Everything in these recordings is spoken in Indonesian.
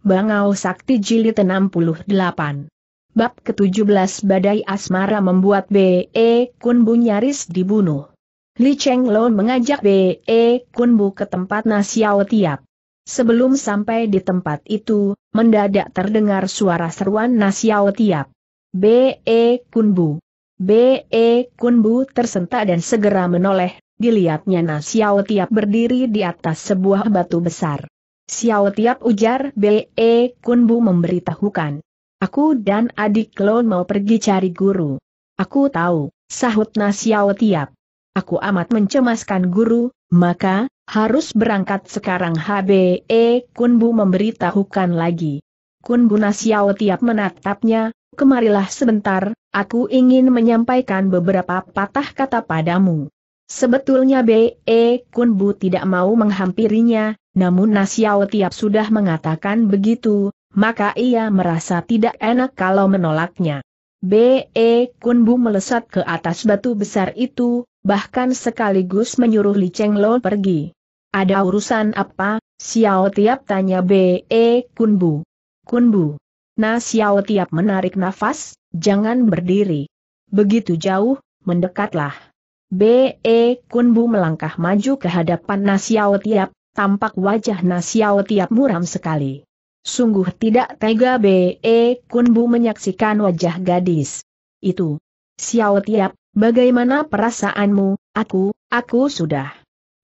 Bangau Sakti Jilid 68. Bab ke-17 Badai Asmara membuat B.E. Kunbu nyaris dibunuh. Li Cheng Lo mengajak B.E. Kunbu ke tempat Nasiao Tiap. Sebelum sampai di tempat itu, mendadak terdengar suara seruan Nasiao Tiap. B.E. Kunbu. B.E. Kunbu tersentak dan segera menoleh, dilihatnya Nasiao Tiap berdiri di atas sebuah batu besar. Xiao tiap ujar B.E. E, Kunbu memberitahukan. Aku dan adik klon mau pergi cari guru. Aku tahu, sahut Xiao tiap. Aku amat mencemaskan guru, maka, harus berangkat sekarang HBE Kunbu memberitahukan lagi. Kunbu Xiao tiap menatapnya, kemarilah sebentar, aku ingin menyampaikan beberapa patah kata padamu. Sebetulnya B.E. E, Kunbu tidak mau menghampirinya, namun Nasiao Tiap sudah mengatakan begitu, maka ia merasa tidak enak kalau menolaknya. B.E. Kunbu melesat ke atas batu besar itu, bahkan sekaligus menyuruh Li Cheng Lo pergi. Ada urusan apa? Xiao Tiap tanya B.E. Kunbu. Kunbu. Nah Xiao Tiap menarik nafas, jangan berdiri. Begitu jauh, mendekatlah. B.E. Kunbu melangkah maju ke hadapan Nasiao Tiap, tampak wajah Nasiao tiap muram sekali. Sungguh tidak tega B.E. E, Kunbu menyaksikan wajah gadis. Itu. Xiao Tiap, bagaimana perasaanmu, aku, aku sudah.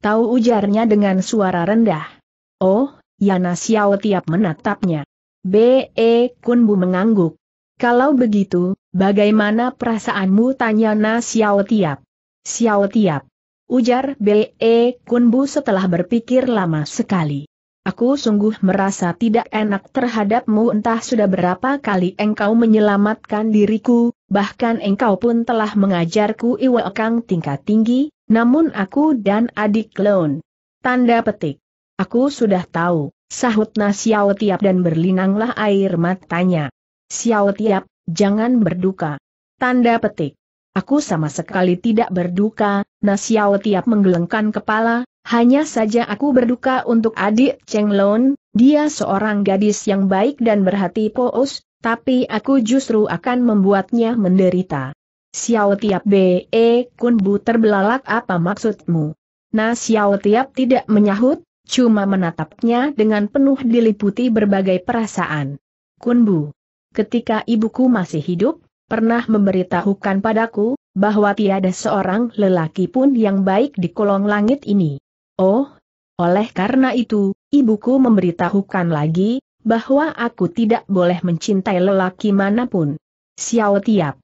Tahu ujarnya dengan suara rendah. Oh, ya Xiao Tiap menatapnya. B.E. E, Kunbu mengangguk. Kalau begitu, bagaimana perasaanmu tanya Na Xiao Tiap. Xiao Tiap, Ujar B.E. E Kunbu setelah berpikir lama sekali. Aku sungguh merasa tidak enak terhadapmu entah sudah berapa kali engkau menyelamatkan diriku, bahkan engkau pun telah mengajarku iwakang tingkat tinggi, namun aku dan adik klon. Tanda petik. Aku sudah tahu, sahut Xiao Tiap dan berlinanglah air matanya. Xiao Tiap, jangan berduka. Tanda petik. Aku sama sekali tidak berduka, Nasiao tiap menggelengkan kepala, hanya saja aku berduka untuk adik Cheng Lon, dia seorang gadis yang baik dan berhati poos, tapi aku justru akan membuatnya menderita. Xiao tiap be e, kun bu terbelalak apa maksudmu? Nah Xiao tiap tidak menyahut, cuma menatapnya dengan penuh diliputi berbagai perasaan. Kun bu, ketika ibuku masih hidup, pernah memberitahukan padaku, bahwa tiada seorang lelaki pun yang baik di kolong langit ini. Oh, oleh karena itu, ibuku memberitahukan lagi, bahwa aku tidak boleh mencintai lelaki manapun. Xiao Tiap.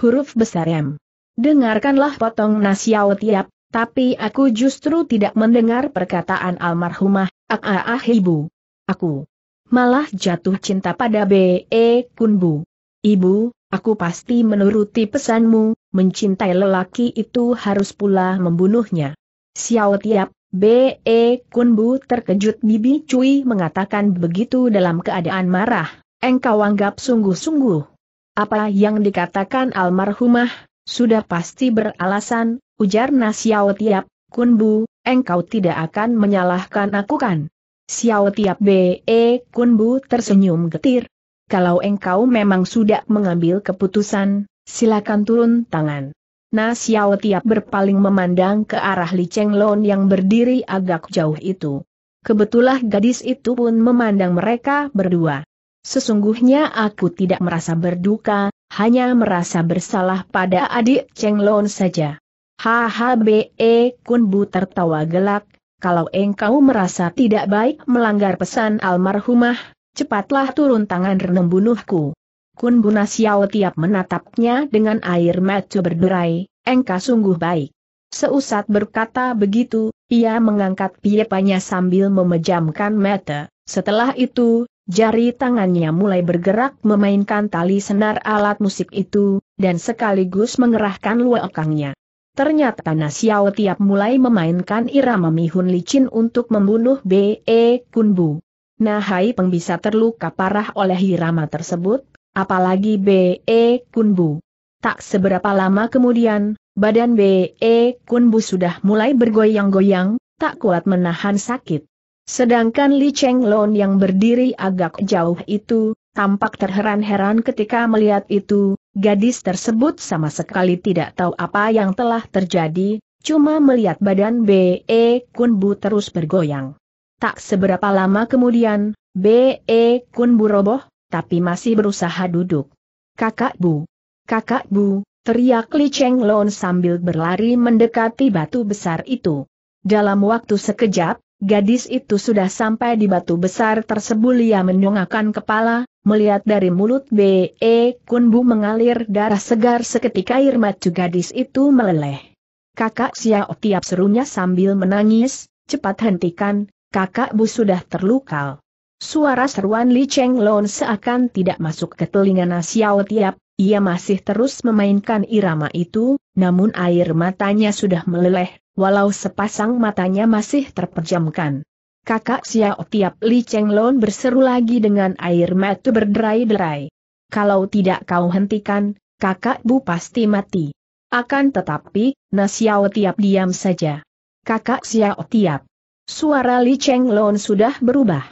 Huruf besar M. Dengarkanlah potong Nasiao Tiap, tapi aku justru tidak mendengar perkataan almarhumah, ah ah, ah ibu. Aku malah jatuh cinta pada B.E. Kunbu. Ibu, Aku pasti menuruti pesanmu, mencintai lelaki itu harus pula membunuhnya. Xiao Tiap, B.E. Kunbu terkejut Bibi Cui mengatakan begitu dalam keadaan marah, engkau anggap sungguh-sungguh. Apa yang dikatakan almarhumah, sudah pasti beralasan, ujar Xiao Tiap, Kunbu, engkau tidak akan menyalahkan aku kan? Xiao Tiap B.E. Kunbu tersenyum getir, kalau engkau memang sudah mengambil keputusan, silakan turun tangan. Na Xiao tiap berpaling memandang ke arah Li Cheng Lon yang berdiri agak jauh itu. Kebetulah gadis itu pun memandang mereka berdua. Sesungguhnya aku tidak merasa berduka, hanya merasa bersalah pada adik Cheng Lon saja. HHBE e, Kun Bu tertawa gelak, kalau engkau merasa tidak baik melanggar pesan almarhumah, Cepatlah turun tangan rembunuhku. Kun Buna Xiao tiap menatapnya dengan air mata berderai, engkau sungguh baik. Seusat berkata begitu, ia mengangkat piepanya sambil memejamkan mata. Setelah itu, jari tangannya mulai bergerak memainkan tali senar alat musik itu, dan sekaligus mengerahkan luakangnya. Ternyata Nasiao tiap mulai memainkan irama mihun licin untuk membunuh B.E. Kun Bu. Nahai bisa terluka parah oleh hirama tersebut, apalagi B.E. Kunbu. Tak seberapa lama kemudian, badan B.E. Kunbu sudah mulai bergoyang-goyang, tak kuat menahan sakit. Sedangkan Li Cheng Lon yang berdiri agak jauh itu, tampak terheran-heran ketika melihat itu, gadis tersebut sama sekali tidak tahu apa yang telah terjadi, cuma melihat badan B.E. Kunbu terus bergoyang. Tak seberapa lama kemudian, B.E. Kun buroboh, tapi masih berusaha duduk. Kakak Bu. Kakak Bu, teriak Li Cheng Lon sambil berlari mendekati batu besar itu. Dalam waktu sekejap, gadis itu sudah sampai di batu besar tersebut ia menyongakkan kepala, melihat dari mulut B.E. Kun Bu mengalir darah segar seketika air mata gadis itu meleleh. Kakak Xiao tiap serunya sambil menangis, cepat hentikan, kakak Bu sudah terluka. Suara seruan Li Cheng Lon seakan tidak masuk ke telinga Nasiao Tiap, ia masih terus memainkan irama itu, namun air matanya sudah meleleh, walau sepasang matanya masih terpejamkan. Kakak Xiao Tiap Li Cheng Lon berseru lagi dengan air mata berderai-derai. Kalau tidak kau hentikan, kakak Bu pasti mati. Akan tetapi, Nasiao Tiap diam saja. Kakak Xiao Tiap. Suara Li Cheng Lon sudah berubah.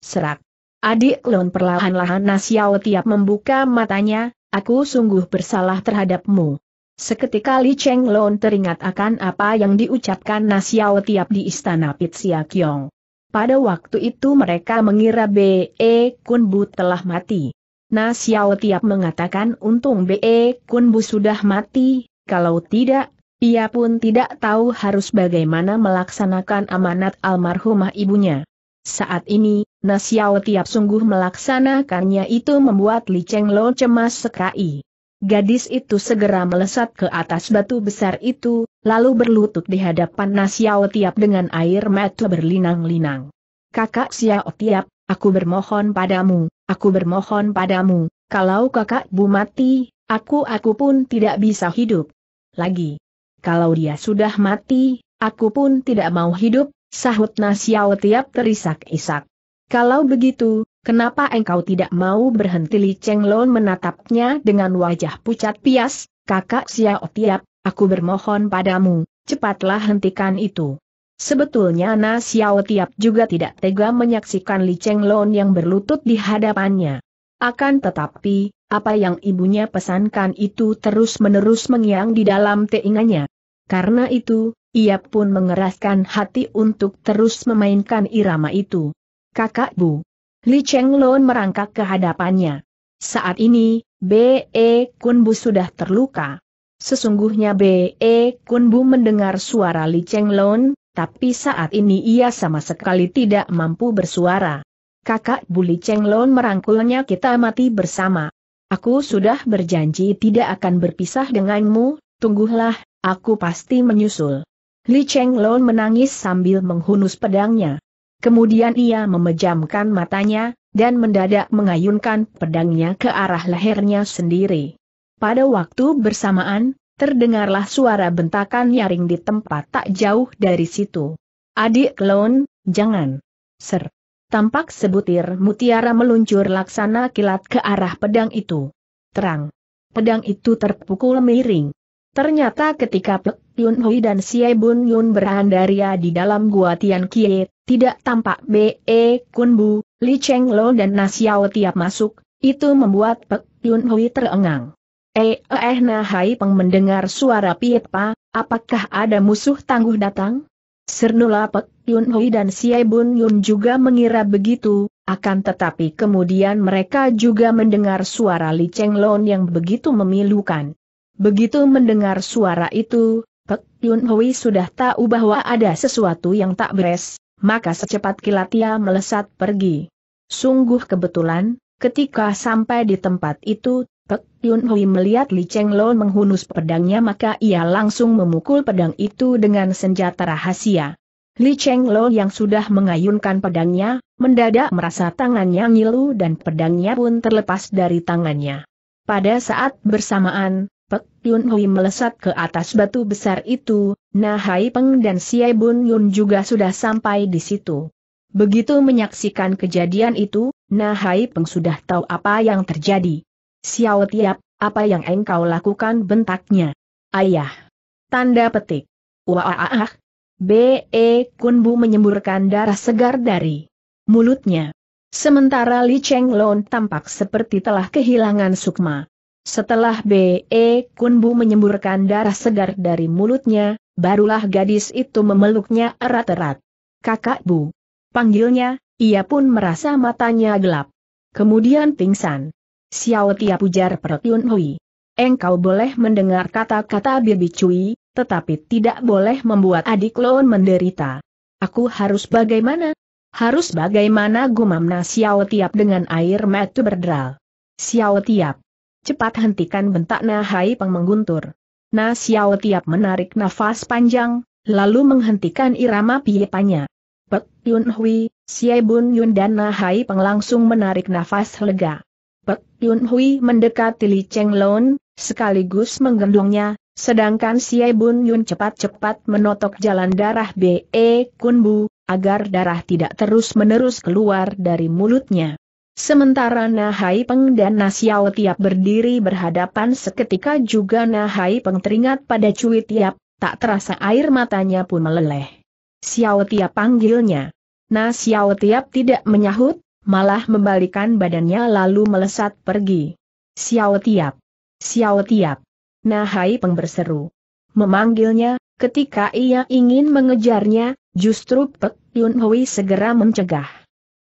Serak. Adik Lon perlahan-lahan Nasiao tiap membuka matanya, aku sungguh bersalah terhadapmu. Seketika Li Cheng Lon teringat akan apa yang diucapkan Nasiao tiap di istana Pitsia Kiong. Pada waktu itu mereka mengira B.E. Kunbu telah mati. Nasiao tiap mengatakan untung B.E. Kunbu sudah mati, kalau tidak ia pun tidak tahu harus bagaimana melaksanakan amanat almarhumah ibunya. Saat ini, Nasiao tiap sungguh melaksanakannya itu membuat Li Cheng Lo cemas sekali. Gadis itu segera melesat ke atas batu besar itu, lalu berlutut di hadapan Nasiao tiap dengan air mata berlinang-linang. Kakak Xiao tiap, aku bermohon padamu, aku bermohon padamu, kalau kakak bu mati, aku-aku pun tidak bisa hidup. Lagi kalau dia sudah mati, aku pun tidak mau hidup, sahut Nasiao tiap terisak-isak. Kalau begitu, kenapa engkau tidak mau berhenti Li Cheng Lon menatapnya dengan wajah pucat pias, kakak Xiao tiap, aku bermohon padamu, cepatlah hentikan itu. Sebetulnya Na Xiao Tiap juga tidak tega menyaksikan Li Cheng Lon yang berlutut di hadapannya. Akan tetapi, apa yang ibunya pesankan itu terus-menerus mengiang di dalam teingannya. Karena itu, ia pun mengeraskan hati untuk terus memainkan irama itu. Kakak Bu. Li Cheng Lon merangkak ke hadapannya. Saat ini, B.E. Bu sudah terluka. Sesungguhnya B.E. Bu mendengar suara Li Cheng Lon, tapi saat ini ia sama sekali tidak mampu bersuara kakak Buli Lon merangkulnya kita mati bersama. Aku sudah berjanji tidak akan berpisah denganmu, Tunggulah, aku pasti menyusul. Li Cheng Lon menangis sambil menghunus pedangnya. Kemudian ia memejamkan matanya, dan mendadak mengayunkan pedangnya ke arah lehernya sendiri. Pada waktu bersamaan, terdengarlah suara bentakan nyaring di tempat tak jauh dari situ. Adik Lon, jangan. Ser. Tampak sebutir mutiara meluncur laksana kilat ke arah pedang itu. Terang. Pedang itu terpukul miring. Ternyata ketika Pek Yun Hui dan Xie Bun Yun berandaria di dalam gua Tian Kie, tidak tampak B.E. E Kun Bu, Li Cheng Lo dan Nasiao tiap masuk, itu membuat Pek Yun Hui terengang. Eh eh nah hai peng mendengar suara Piepa, apakah ada musuh tangguh datang? Sernula Pek Yun Hui dan Xie Bun Yun juga mengira begitu, akan tetapi kemudian mereka juga mendengar suara Li Cheng Lon yang begitu memilukan. Begitu mendengar suara itu, Pek Yun Hui sudah tahu bahwa ada sesuatu yang tak beres, maka secepat kilat ia melesat pergi. Sungguh kebetulan, ketika sampai di tempat itu, Pek Yun Hui melihat Li Cheng Lo menghunus pedangnya maka ia langsung memukul pedang itu dengan senjata rahasia. Li Cheng Lo yang sudah mengayunkan pedangnya, mendadak merasa tangannya ngilu dan pedangnya pun terlepas dari tangannya. Pada saat bersamaan, Pek Yun Hui melesat ke atas batu besar itu, Nah Hai Peng dan Siai Bun Yun juga sudah sampai di situ. Begitu menyaksikan kejadian itu, Nah Hai Peng sudah tahu apa yang terjadi. Xiao Tiap, apa yang engkau lakukan bentaknya? Ayah. Tanda petik. Waaah. B.E. Kunbu menyemburkan darah segar dari mulutnya. Sementara Li Cheng Lon tampak seperti telah kehilangan sukma. Setelah B.E. Kunbu menyemburkan darah segar dari mulutnya, barulah gadis itu memeluknya erat-erat. Kakak Bu. Panggilnya, ia pun merasa matanya gelap. Kemudian pingsan. Xiao Tia pujar perut Yun Hui. Engkau boleh mendengar kata-kata Bibi Cui, tetapi tidak boleh membuat adik Loon menderita. Aku harus bagaimana? Harus bagaimana gumamna Xiao Tiap dengan air mata berderal. Xiao Tiap. Cepat hentikan bentak Nahai Peng mengguntur. Nah Xiao Tiap menarik nafas panjang, lalu menghentikan irama piepanya. Pek Yun Hui, Xie Bun Yun dan Nahai Peng langsung menarik nafas lega. Pek Yun Hui mendekati Li Cheng Lon, sekaligus menggendongnya, sedangkan Xie Bun Yun cepat-cepat menotok jalan darah B.E. Kun Bu, agar darah tidak terus-menerus keluar dari mulutnya. Sementara Nahai Peng dan Nasiao Tiap berdiri berhadapan seketika juga Nahai Peng teringat pada Cui Tiap, tak terasa air matanya pun meleleh. Xiao Tiap panggilnya. Nasiao Tiap tidak menyahut, malah membalikan badannya lalu melesat pergi. Xiao Tiap! Xiao Tiap! Nahai Peng berseru. Memanggilnya, ketika ia ingin mengejarnya, justru Pek Yun Hui segera mencegah.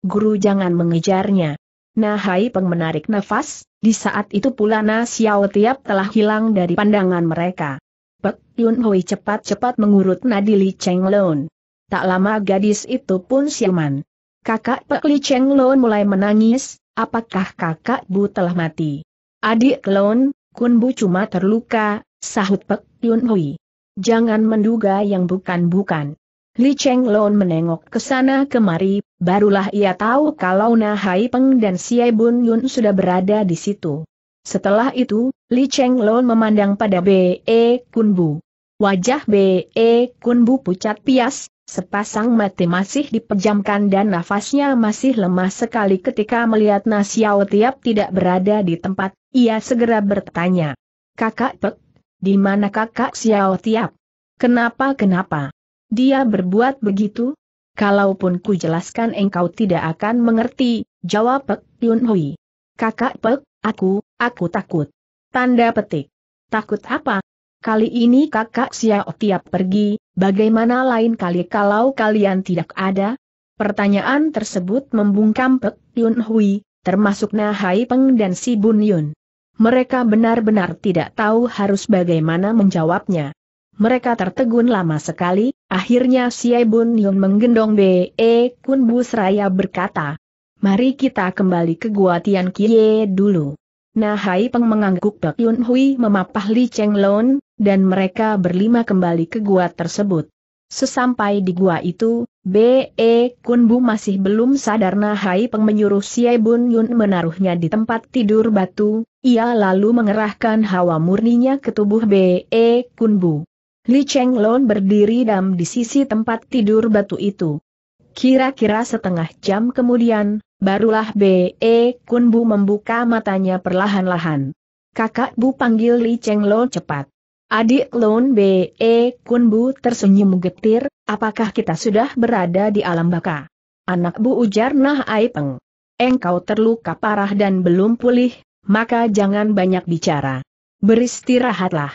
Guru jangan mengejarnya. Nahai Peng menarik nafas, di saat itu pula Na Xiao Tiap telah hilang dari pandangan mereka. Pek Yun Hui cepat-cepat mengurut nadili Cheng Lon. Tak lama gadis itu pun siuman. Kakak Pek Li Cheng Lon mulai menangis, apakah kakak Bu telah mati? Adik Lon, Kun Bu cuma terluka, sahut Pek Yun Hui. Jangan menduga yang bukan-bukan. Li Cheng Lon menengok ke sana kemari, barulah ia tahu kalau Na Hai Peng dan Siai Bun Yun sudah berada di situ. Setelah itu, Li Cheng Lon memandang pada B.E. E Kun Bu. Wajah B.E. E Kun Bu pucat pias, Sepasang mati masih dipejamkan dan nafasnya masih lemah sekali ketika melihat Nasiao Tiap tidak berada di tempat, ia segera bertanya. Kakak Pek, di mana kakak Xiao Tiap? Kenapa kenapa? Dia berbuat begitu? Kalaupun ku jelaskan engkau tidak akan mengerti, jawab Pek Yun Hui. Kakak Pek, aku, aku takut. Tanda petik. Takut apa? Kali ini kakak Xiao Tiap pergi, Bagaimana lain kali kalau kalian tidak ada? Pertanyaan tersebut membungkam Pek Yun Hui, termasuk Nahai Peng dan Si Bun Yun. Mereka benar-benar tidak tahu harus bagaimana menjawabnya. Mereka tertegun lama sekali, akhirnya Si Bun Yun menggendong B.E. E Kun Busraya berkata, Mari kita kembali ke Gua Tian Kie dulu. Nah Hai Peng mengangguk Pak Yun Hui memapah Li Cheng Lon, dan mereka berlima kembali ke gua tersebut. Sesampai di gua itu, B.E. Kun Bu masih belum sadar Nah Hai Peng menyuruh Siai Bun Yun menaruhnya di tempat tidur batu, ia lalu mengerahkan hawa murninya ke tubuh B.E. Kun Bu. Li Cheng Lon berdiri dam di sisi tempat tidur batu itu. Kira-kira setengah jam kemudian, Barulah B.E. Bu membuka matanya perlahan-lahan. Kakak Bu panggil Li Cheng Lo cepat. Adik Lo B.E. Bu tersenyum getir, apakah kita sudah berada di alam baka? Anak Bu ujar Nah Aipeng. Engkau terluka parah dan belum pulih, maka jangan banyak bicara. Beristirahatlah.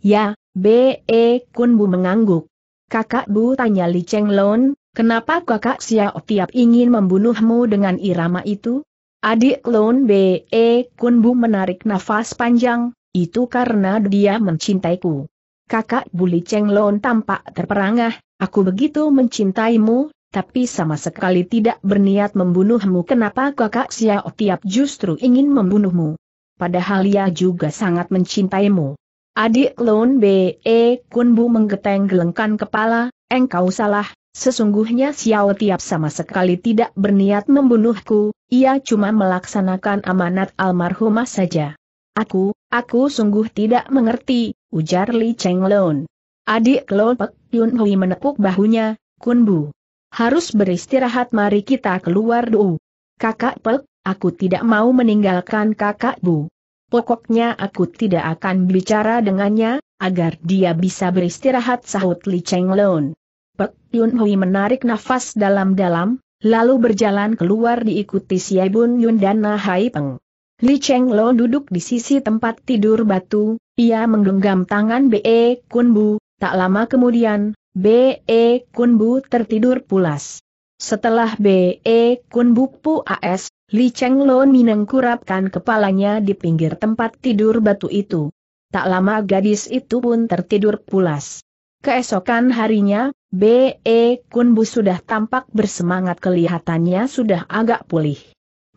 Ya, B.E. Bu mengangguk. Kakak Bu tanya Li Cheng Lon, Kenapa kakak Xiao Tiap ingin membunuhmu dengan irama itu? Adik Lon B.E. Kunbu menarik nafas panjang, itu karena dia mencintaiku. Kakak Buli Cheng Lone tampak terperangah, aku begitu mencintaimu, tapi sama sekali tidak berniat membunuhmu. Kenapa kakak Xiao Tiap justru ingin membunuhmu? Padahal ia juga sangat mencintaimu. Adik Lon B.E. Kunbu menggeteng-gelengkan kepala, engkau salah, Sesungguhnya Xiao Tiap sama sekali tidak berniat membunuhku, ia cuma melaksanakan amanat almarhumah saja. Aku, aku sungguh tidak mengerti, ujar Li Cheng Chenglon. Adik Lopek Yun Hui menepuk bahunya, Kun Bu, Harus beristirahat mari kita keluar dulu. Kakak Pek, aku tidak mau meninggalkan kakak Bu. Pokoknya aku tidak akan bicara dengannya, agar dia bisa beristirahat sahut Li Chenglon. Pek Yun Hui menarik nafas dalam-dalam, lalu berjalan keluar diikuti Siai Bun Yun dan Na Peng. Li Cheng Lo duduk di sisi tempat tidur batu, ia menggenggam tangan B.E. Kun Bu, tak lama kemudian, B.E. Kun Bu tertidur pulas. Setelah B.E. Kun Bu Pu A.S., Li Cheng Lo Mineng kepalanya di pinggir tempat tidur batu itu. Tak lama gadis itu pun tertidur pulas. Keesokan harinya, B.E. Kunbu sudah tampak bersemangat kelihatannya sudah agak pulih.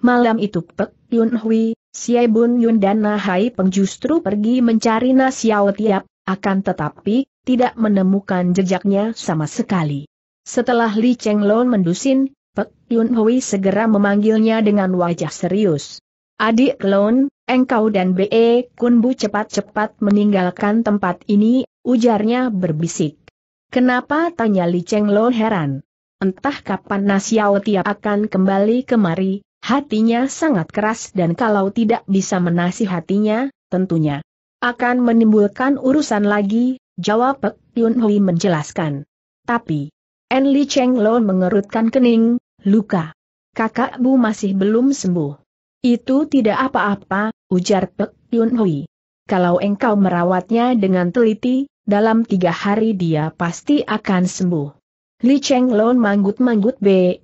Malam itu Pek Yun Hui, Xie Bun Yun dan Nahai Peng justru pergi mencari Nasiao Tiap, akan tetapi, tidak menemukan jejaknya sama sekali. Setelah Li Cheng Lon mendusin, Pek Yun Hui segera memanggilnya dengan wajah serius. Adik Lon, engkau dan B.E. Kunbu cepat-cepat meninggalkan tempat ini, ujarnya berbisik. Kenapa tanya Li Cheng Lo heran? Entah kapan Nasiao Tia akan kembali kemari, hatinya sangat keras dan kalau tidak bisa menasihatinya, tentunya akan menimbulkan urusan lagi, jawab Pek Yun Hui menjelaskan. Tapi, En Li Cheng Lo mengerutkan kening, luka. Kakak Bu masih belum sembuh. Itu tidak apa-apa, ujar Pek Yun Hui. Kalau engkau merawatnya dengan teliti, dalam tiga hari dia pasti akan sembuh. Li Cheng Lon manggut-manggut Be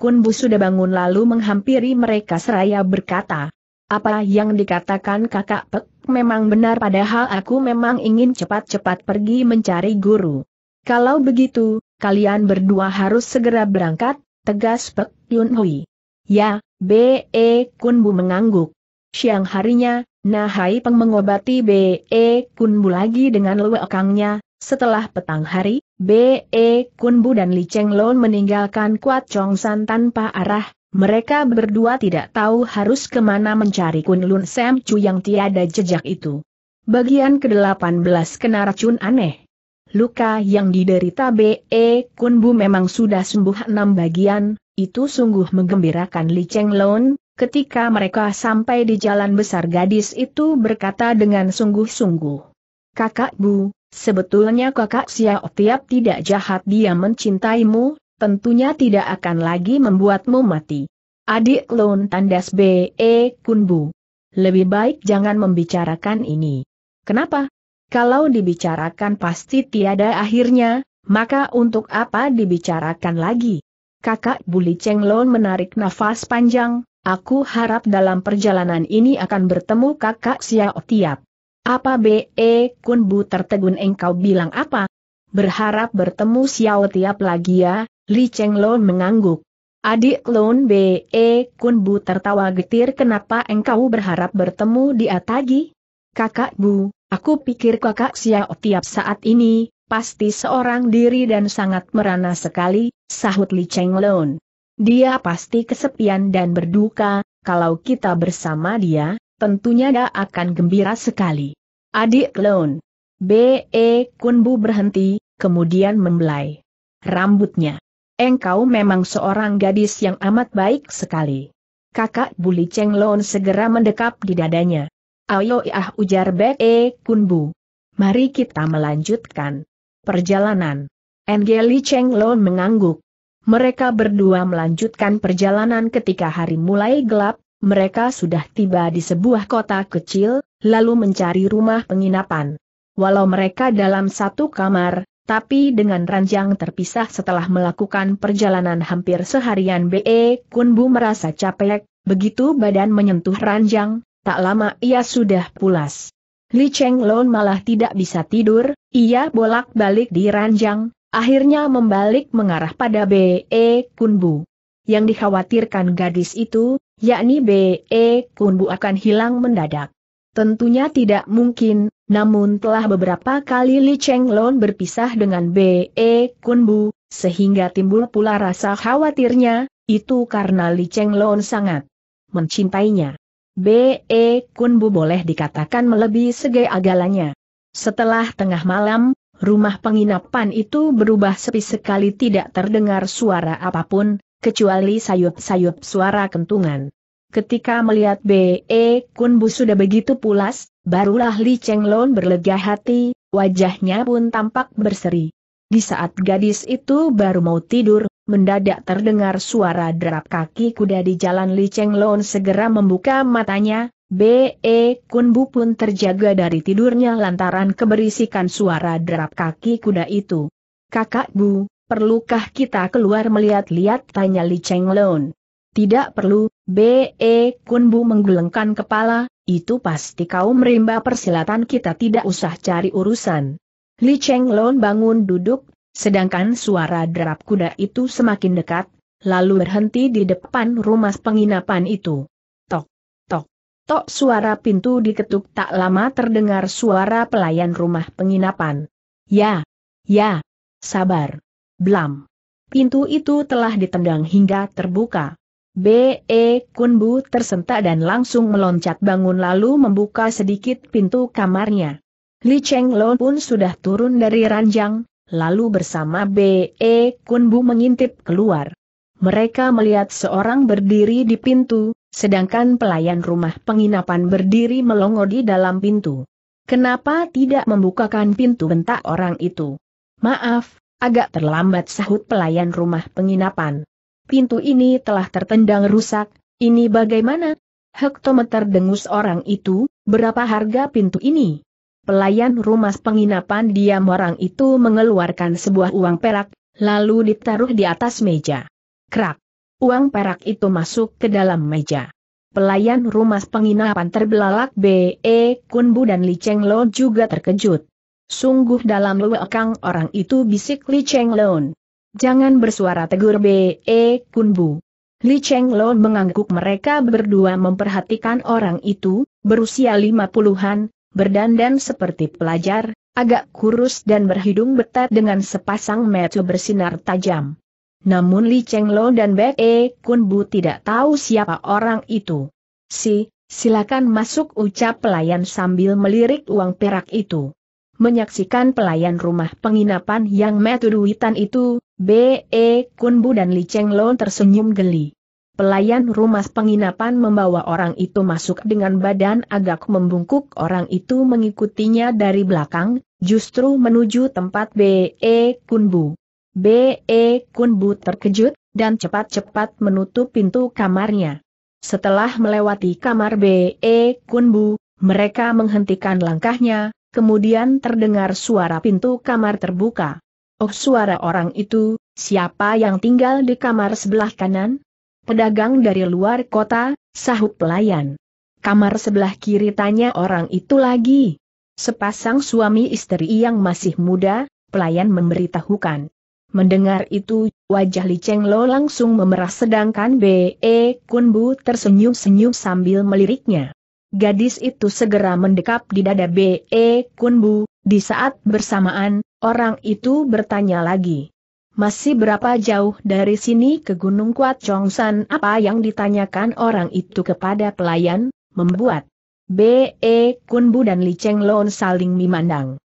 Kun Bu sudah bangun lalu menghampiri mereka seraya berkata, apa yang dikatakan kakak Pek memang benar padahal aku memang ingin cepat-cepat pergi mencari guru. Kalau begitu, kalian berdua harus segera berangkat, tegas Pek Yun Hui. Ya, B.E. Kun Bu mengangguk. Siang harinya, Nah Hai Peng mengobati B.E. E Kunbu lagi dengan luwekangnya, setelah petang hari, B.E. E Kunbu dan Li Cheng Lon meninggalkan Kuat Chong San tanpa arah, mereka berdua tidak tahu harus kemana mencari Kun Lun Sam Chu yang tiada jejak itu. Bagian ke-18 kena racun aneh. Luka yang diderita B.E. E Kunbu memang sudah sembuh enam bagian, itu sungguh menggembirakan Li Cheng Lon, Ketika mereka sampai di jalan besar gadis itu berkata dengan sungguh-sungguh. Kakak Bu, sebetulnya kakak Xiao tiap tidak jahat dia mencintaimu, tentunya tidak akan lagi membuatmu mati. Adik Lon tandas B.E. Kun Bu. Lebih baik jangan membicarakan ini. Kenapa? Kalau dibicarakan pasti tiada akhirnya, maka untuk apa dibicarakan lagi? Kakak Buli Cheng Lon menarik nafas panjang, Aku harap dalam perjalanan ini akan bertemu kakak Xiao Tiap. Apa B.E. E, kun Bu tertegun engkau bilang apa? Berharap bertemu Xiao Tiap lagi ya, Li Cheng Lon mengangguk. Adik Lon B.E. E, kun Bu tertawa getir kenapa engkau berharap bertemu dia Kakak Bu, aku pikir kakak Xiao Tiap saat ini, pasti seorang diri dan sangat merana sekali, sahut Li Cheng Lon. Dia pasti kesepian dan berduka, kalau kita bersama dia, tentunya dia akan gembira sekali. Adik Leon. B.E. Kunbu berhenti, kemudian membelai rambutnya. Engkau memang seorang gadis yang amat baik sekali. Kakak Buli Cheng Leon segera mendekap di dadanya. Ayo ah ujar B.E. Kunbu. Mari kita melanjutkan perjalanan. Angeli Cheng Leon mengangguk. Mereka berdua melanjutkan perjalanan ketika hari mulai gelap, mereka sudah tiba di sebuah kota kecil, lalu mencari rumah penginapan. Walau mereka dalam satu kamar, tapi dengan ranjang terpisah setelah melakukan perjalanan hampir seharian BE Kunbu merasa capek, begitu badan menyentuh ranjang, tak lama ia sudah pulas. Li Cheng Lon malah tidak bisa tidur, ia bolak-balik di ranjang, akhirnya membalik mengarah pada B.E. Kunbu. Yang dikhawatirkan gadis itu, yakni B.E. Kunbu akan hilang mendadak. Tentunya tidak mungkin, namun telah beberapa kali Li Cheng Lon berpisah dengan B.E. Kunbu, sehingga timbul pula rasa khawatirnya, itu karena Li Cheng Lon sangat mencintainya. B.E. Kunbu boleh dikatakan melebihi segala agalanya. Setelah tengah malam, Rumah penginapan itu berubah sepi sekali tidak terdengar suara apapun, kecuali sayup-sayup suara kentungan. Ketika melihat B.E. Kunbu sudah begitu pulas, barulah Li Cheng Chenglon berlega hati, wajahnya pun tampak berseri. Di saat gadis itu baru mau tidur, mendadak terdengar suara derap kaki kuda di jalan Li Cheng Chenglon segera membuka matanya, B.E. Kunbu pun terjaga dari tidurnya lantaran keberisikan suara derap kaki kuda itu. Kakak Bu, perlukah kita keluar melihat-lihat tanya Li Cheng Lon. Tidak perlu, B.E. Kunbu menggelengkan kepala, itu pasti kau merimba persilatan kita tidak usah cari urusan. Li Cheng Lon bangun duduk, sedangkan suara derap kuda itu semakin dekat, lalu berhenti di depan rumah penginapan itu. Tok suara pintu diketuk tak lama terdengar suara pelayan rumah penginapan. Ya, ya, sabar. Blam. Pintu itu telah ditendang hingga terbuka. B.E. Kunbu tersentak dan langsung meloncat bangun lalu membuka sedikit pintu kamarnya. Li Cheng Lon pun sudah turun dari ranjang, lalu bersama B.E. Kunbu mengintip keluar. Mereka melihat seorang berdiri di pintu, sedangkan pelayan rumah penginapan berdiri melongo di dalam pintu. Kenapa tidak membukakan pintu bentak orang itu? Maaf, agak terlambat sahut pelayan rumah penginapan. Pintu ini telah tertendang rusak, ini bagaimana? Hektometer dengus orang itu, berapa harga pintu ini? Pelayan rumah penginapan diam orang itu mengeluarkan sebuah uang perak, lalu ditaruh di atas meja. Krak. Uang perak itu masuk ke dalam meja. Pelayan rumah penginapan terbelalak B.E. Kunbu dan Li Cheng Lo juga terkejut. Sungguh dalam lewekang orang itu bisik Li Cheng Lo. Jangan bersuara tegur B.E. Kunbu. Li Cheng Lo mengangguk mereka berdua memperhatikan orang itu, berusia lima puluhan, berdandan seperti pelajar, agak kurus dan berhidung betat dengan sepasang mata bersinar tajam. Namun Li Cheng Lo dan Be E Kun Bu tidak tahu siapa orang itu. Si, silakan masuk ucap pelayan sambil melirik uang perak itu. Menyaksikan pelayan rumah penginapan yang duitan itu, B.E. E Kunbu dan Li Cheng Lo tersenyum geli. Pelayan rumah penginapan membawa orang itu masuk dengan badan agak membungkuk orang itu mengikutinya dari belakang, justru menuju tempat B.E. E Kunbu. B.E. Kunbu terkejut, dan cepat-cepat menutup pintu kamarnya. Setelah melewati kamar B.E. Kunbu, mereka menghentikan langkahnya, kemudian terdengar suara pintu kamar terbuka. Oh suara orang itu, siapa yang tinggal di kamar sebelah kanan? Pedagang dari luar kota, sahut pelayan. Kamar sebelah kiri tanya orang itu lagi. Sepasang suami istri yang masih muda, pelayan memberitahukan. Mendengar itu, wajah Li Cheng Lo langsung memerah sedangkan B.E. E Kun Bu tersenyum-senyum sambil meliriknya. Gadis itu segera mendekap di dada B.E. E Kun Bu, di saat bersamaan, orang itu bertanya lagi. Masih berapa jauh dari sini ke Gunung Kuat Chongsan apa yang ditanyakan orang itu kepada pelayan, membuat B.E. E Kun Bu dan Li Cheng Lo saling memandang.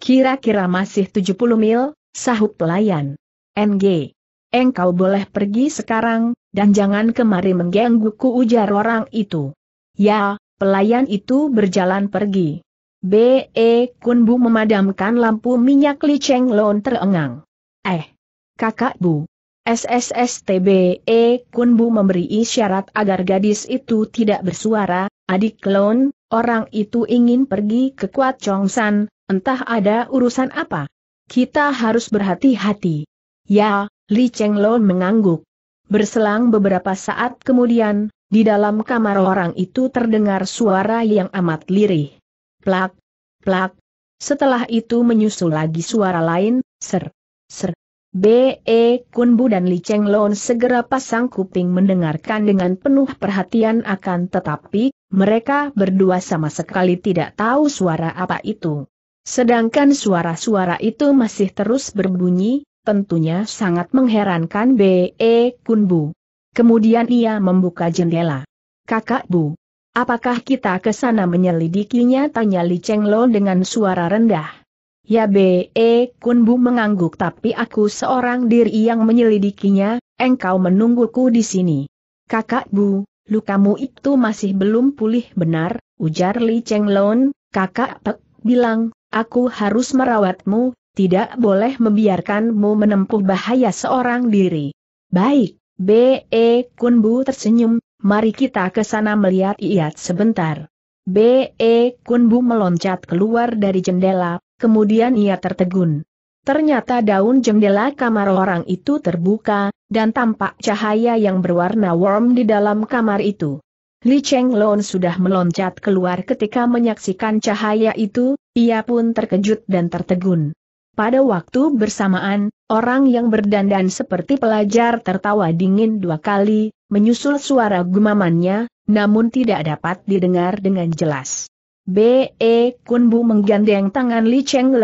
Kira-kira masih 70 mil, sahut pelayan. NG. Engkau boleh pergi sekarang, dan jangan kemari mengganggu ku. ujar orang itu. Ya, pelayan itu berjalan pergi. B.E. Kunbu memadamkan lampu minyak Li Cheng Lon terengang. Eh, kakak bu. SSSTBE Kunbu memberi isyarat agar gadis itu tidak bersuara, adik Lon, orang itu ingin pergi ke Kuat Chong San, entah ada urusan apa. Kita harus berhati-hati. Ya, Li Cheng Lo mengangguk. Berselang beberapa saat kemudian, di dalam kamar orang itu terdengar suara yang amat lirih. Plak, plak. Setelah itu menyusul lagi suara lain, ser, ser. B.E. Kun Kunbu dan Li Cheng Lon segera pasang kuping mendengarkan dengan penuh perhatian akan tetapi, mereka berdua sama sekali tidak tahu suara apa itu. Sedangkan suara-suara itu masih terus berbunyi, tentunya sangat mengherankan B.E. E Kunbu. Kemudian ia membuka jendela. Kakak Bu, apakah kita ke sana menyelidikinya? Tanya Li Cheng Lo dengan suara rendah. Ya B.E. E Kunbu mengangguk tapi aku seorang diri yang menyelidikinya, engkau menungguku di sini. Kakak Bu, lukamu itu masih belum pulih benar, ujar Li Cheng kakak Pek bilang, Aku harus merawatmu, tidak boleh membiarkanmu menempuh bahaya seorang diri. Baik, B.E. Kunbu tersenyum, mari kita ke sana melihat Iat sebentar. B.E. Kunbu meloncat keluar dari jendela, kemudian ia tertegun. Ternyata daun jendela kamar orang itu terbuka, dan tampak cahaya yang berwarna warm di dalam kamar itu. Li Cheng Lon sudah meloncat keluar ketika menyaksikan cahaya itu, ia pun terkejut dan tertegun. Pada waktu bersamaan, orang yang berdandan seperti pelajar tertawa dingin dua kali, menyusul suara gumamannya, namun tidak dapat didengar dengan jelas. B.E. Kunbu menggandeng tangan Li Cheng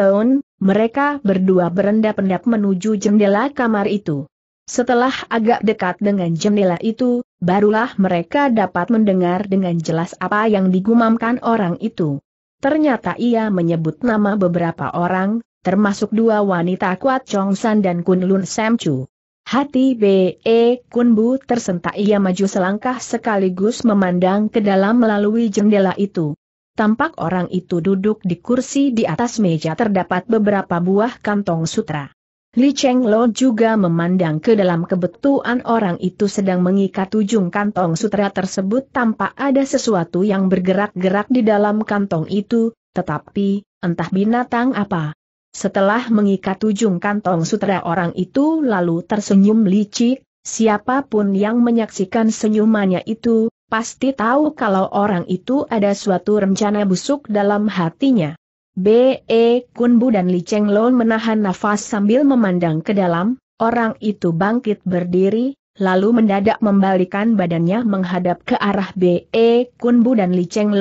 mereka berdua berendap-endap menuju jendela kamar itu. Setelah agak dekat dengan jendela itu, barulah mereka dapat mendengar dengan jelas apa yang digumamkan orang itu. Ternyata ia menyebut nama beberapa orang, termasuk dua wanita kuat Chong San dan Kun Lun Sam Chu. Hati B.E. E, Kun Bu tersentak ia maju selangkah sekaligus memandang ke dalam melalui jendela itu. Tampak orang itu duduk di kursi di atas meja terdapat beberapa buah kantong sutra. Li Cheng Lo juga memandang ke dalam kebetulan orang itu sedang mengikat ujung kantong sutra tersebut tanpa ada sesuatu yang bergerak-gerak di dalam kantong itu, tetapi, entah binatang apa. Setelah mengikat ujung kantong sutra orang itu lalu tersenyum licik, siapapun yang menyaksikan senyumannya itu, pasti tahu kalau orang itu ada suatu rencana busuk dalam hatinya. B.E. Kunbu dan Li Cheng menahan nafas sambil memandang ke dalam, orang itu bangkit berdiri, lalu mendadak membalikan badannya menghadap ke arah B.E. Kunbu dan Li Cheng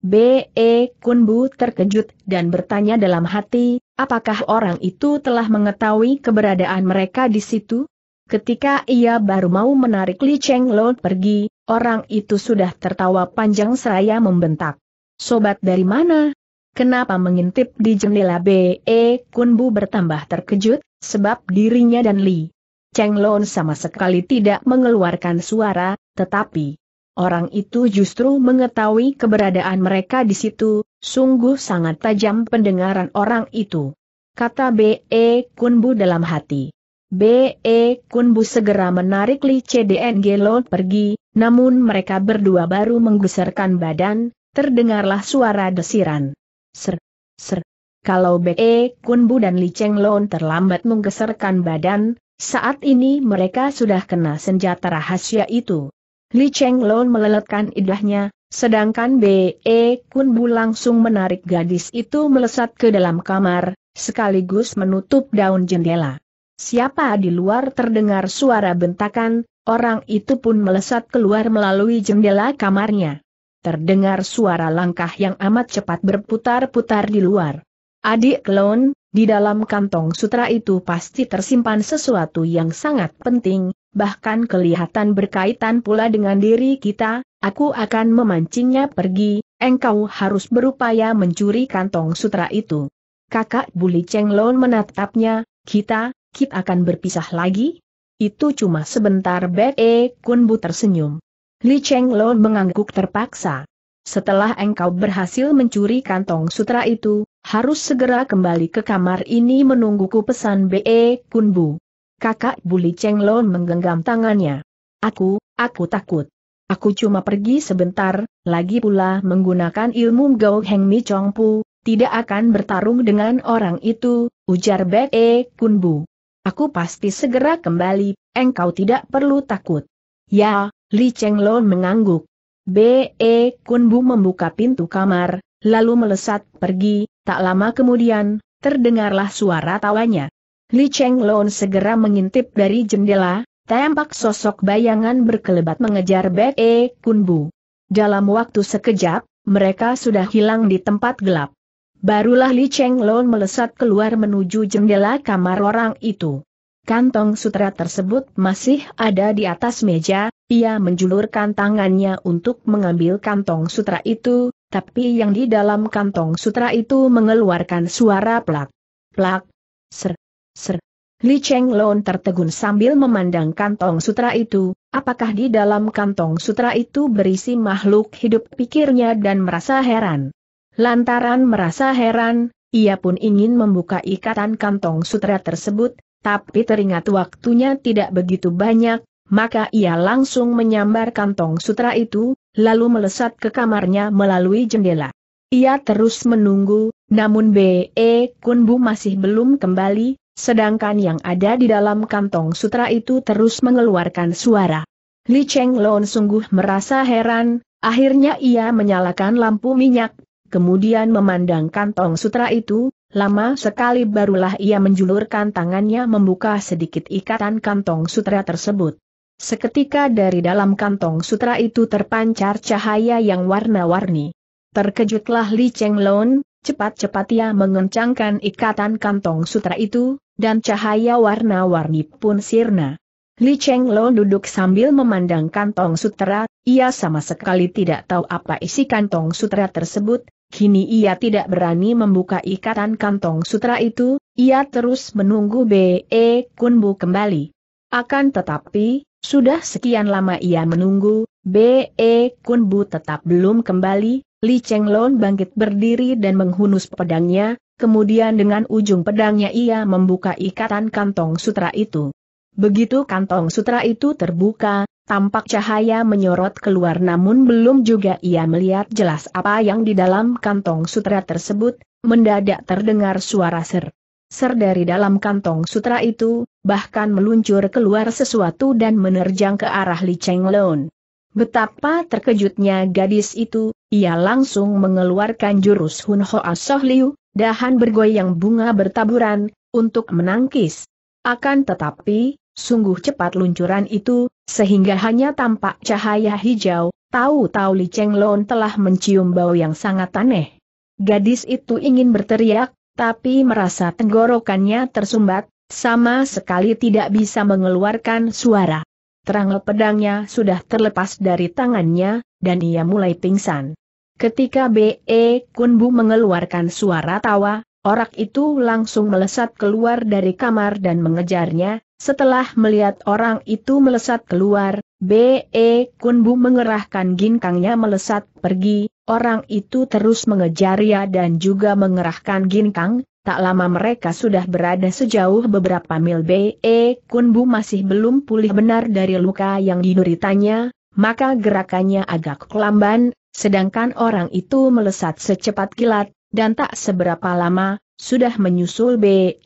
B.E. Kunbu terkejut dan bertanya dalam hati, apakah orang itu telah mengetahui keberadaan mereka di situ? Ketika ia baru mau menarik Li Cheng pergi, orang itu sudah tertawa panjang seraya membentak. Sobat dari mana? Kenapa mengintip di jendela B.E. Kunbu bertambah terkejut, sebab dirinya dan Li Cheng Lon sama sekali tidak mengeluarkan suara, tetapi orang itu justru mengetahui keberadaan mereka di situ, sungguh sangat tajam pendengaran orang itu. Kata B.E. Kunbu dalam hati. B.E. Kunbu segera menarik Li CDN Gelon pergi, namun mereka berdua baru menggeserkan badan, terdengarlah suara desiran. Ser, ser. Kalau Be eh, Kunbu dan Li Cheng Lon terlambat menggeserkan badan, saat ini mereka sudah kena senjata rahasia itu. Li Cheng Lon meleletkan idahnya, sedangkan Be eh, Kunbu langsung menarik gadis itu melesat ke dalam kamar, sekaligus menutup daun jendela. Siapa di luar terdengar suara bentakan, orang itu pun melesat keluar melalui jendela kamarnya terdengar suara langkah yang amat cepat berputar-putar di luar. Adik klon, di dalam kantong sutra itu pasti tersimpan sesuatu yang sangat penting, bahkan kelihatan berkaitan pula dengan diri kita, aku akan memancingnya pergi, engkau harus berupaya mencuri kantong sutra itu. Kakak Buli Cheng Lon menatapnya, kita, kita akan berpisah lagi? Itu cuma sebentar Be Kunbu e Kun Bu tersenyum. Li Cheng Lo mengangguk terpaksa. Setelah engkau berhasil mencuri kantong sutra itu, harus segera kembali ke kamar ini menungguku pesan B.E. Kunbu. Kakak Buli Cheng Lo menggenggam tangannya. Aku, aku takut. Aku cuma pergi sebentar, lagi pula menggunakan ilmu Gao Heng Mi Chong Pu, tidak akan bertarung dengan orang itu, ujar B.E. Kunbu. Aku pasti segera kembali, engkau tidak perlu takut. Ya, Li Chenglong mengangguk. B.E. Kunbu membuka pintu kamar, lalu melesat pergi, tak lama kemudian, terdengarlah suara tawanya. Li Chenglong segera mengintip dari jendela, tampak sosok bayangan berkelebat mengejar B.E. Kunbu. Dalam waktu sekejap, mereka sudah hilang di tempat gelap. Barulah Li Chenglong melesat keluar menuju jendela kamar orang itu. Kantong sutra tersebut masih ada di atas meja, ia menjulurkan tangannya untuk mengambil kantong sutra itu, tapi yang di dalam kantong sutra itu mengeluarkan suara plak. Plak. Ser. Ser. Li Cheng Lon tertegun sambil memandang kantong sutra itu, apakah di dalam kantong sutra itu berisi makhluk hidup pikirnya dan merasa heran. Lantaran merasa heran, ia pun ingin membuka ikatan kantong sutra tersebut, tapi teringat waktunya tidak begitu banyak, maka ia langsung menyambar kantong sutra itu, lalu melesat ke kamarnya melalui jendela. Ia terus menunggu, namun B.E. E Kunbu masih belum kembali, sedangkan yang ada di dalam kantong sutra itu terus mengeluarkan suara. Li Cheng Lon sungguh merasa heran, akhirnya ia menyalakan lampu minyak, kemudian memandang kantong sutra itu, Lama sekali barulah ia menjulurkan tangannya membuka sedikit ikatan kantong sutra tersebut. Seketika dari dalam kantong sutra itu terpancar cahaya yang warna-warni. Terkejutlah Li Cheng Lon, cepat-cepat ia mengencangkan ikatan kantong sutra itu, dan cahaya warna-warni pun sirna. Li Cheng Lon duduk sambil memandang kantong sutra, ia sama sekali tidak tahu apa isi kantong sutra tersebut, Kini ia tidak berani membuka ikatan kantong sutra itu, ia terus menunggu B.E. Kunbu kembali. Akan tetapi, sudah sekian lama ia menunggu, B.E. Bu tetap belum kembali, Li Lon bangkit berdiri dan menghunus pedangnya, kemudian dengan ujung pedangnya ia membuka ikatan kantong sutra itu. Begitu kantong sutra itu terbuka, tampak cahaya menyorot keluar namun belum juga ia melihat jelas apa yang di dalam kantong sutra tersebut, mendadak terdengar suara ser. Ser dari dalam kantong sutra itu, bahkan meluncur keluar sesuatu dan menerjang ke arah Li Cheng Lun. Betapa terkejutnya gadis itu, ia langsung mengeluarkan jurus Hun Ho Asoh ah Liu, dahan bergoyang bunga bertaburan, untuk menangkis. Akan tetapi, sungguh cepat luncuran itu, sehingga hanya tampak cahaya hijau, tahu-tahu Li Cheng Lun telah mencium bau yang sangat aneh. Gadis itu ingin berteriak, tapi merasa tenggorokannya tersumbat, sama sekali tidak bisa mengeluarkan suara. Terang pedangnya sudah terlepas dari tangannya, dan ia mulai pingsan. Ketika B.E. Kunbu mengeluarkan suara tawa, orang itu langsung melesat keluar dari kamar dan mengejarnya, setelah melihat orang itu melesat keluar, B.E. Kunbu mengerahkan ginkangnya melesat pergi, Orang itu terus mengejarnya dan juga mengerahkan ginkang, tak lama mereka sudah berada sejauh beberapa mil Be Kunbu masih belum pulih benar dari luka yang dideritanya, maka gerakannya agak kelamban, sedangkan orang itu melesat secepat kilat, dan tak seberapa lama, sudah menyusul Be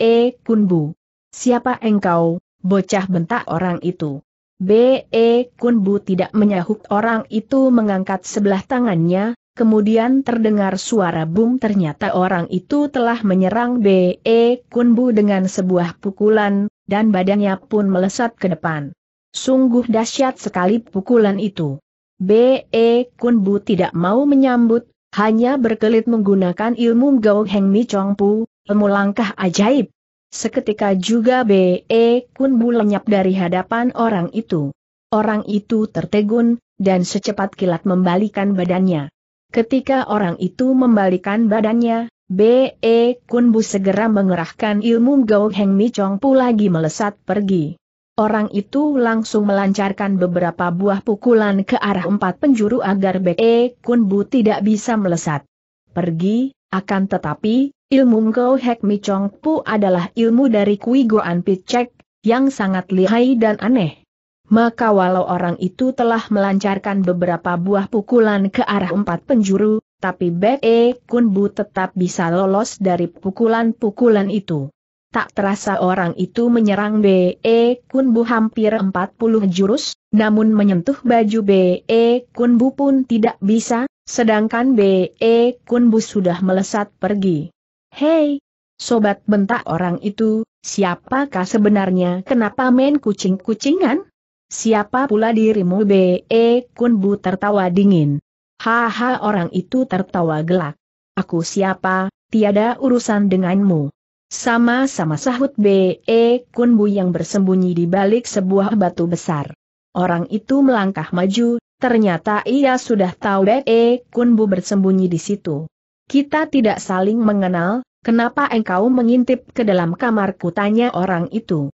Kunbu. Siapa engkau, bocah bentak orang itu. B.E. Kunbu tidak menyahut orang itu mengangkat sebelah tangannya, Kemudian terdengar suara bung ternyata orang itu telah menyerang B.E. Kunbu dengan sebuah pukulan, dan badannya pun melesat ke depan. Sungguh dahsyat sekali pukulan itu. B.E. Kunbu tidak mau menyambut, hanya berkelit menggunakan ilmu Gao Heng Mi Chong Pu, ilmu langkah ajaib. Seketika juga B.E. Kunbu lenyap dari hadapan orang itu. Orang itu tertegun, dan secepat kilat membalikan badannya. Ketika orang itu membalikan badannya, B.E. Kunbu segera mengerahkan ilmu Gou Heng Mi Chong Pu lagi melesat pergi. Orang itu langsung melancarkan beberapa buah pukulan ke arah empat penjuru agar B.E. Kunbu tidak bisa melesat. Pergi, akan tetapi, ilmu Gou Heng Mi Chong Pu adalah ilmu dari Kui Goan Picek, yang sangat lihai dan aneh maka walau orang itu telah melancarkan beberapa buah pukulan ke arah empat penjuru, tapi Bek E Kun Bu tetap bisa lolos dari pukulan-pukulan itu. Tak terasa orang itu menyerang B.E. E Kunbu hampir 40 jurus, namun menyentuh baju B.E. E Kunbu pun tidak bisa, sedangkan B.E. E Kunbu sudah melesat pergi. Hei! Sobat bentak orang itu, siapakah sebenarnya kenapa main kucing-kucingan? Siapa pula dirimu B.E. Eh, Kunbu tertawa dingin. Haha orang itu tertawa gelak. Aku siapa, tiada urusan denganmu. Sama-sama sahut B.E. Eh, Kunbu yang bersembunyi di balik sebuah batu besar. Orang itu melangkah maju, ternyata ia sudah tahu B.E. Eh, Kunbu bersembunyi di situ. Kita tidak saling mengenal, kenapa engkau mengintip ke dalam kamarku tanya orang itu.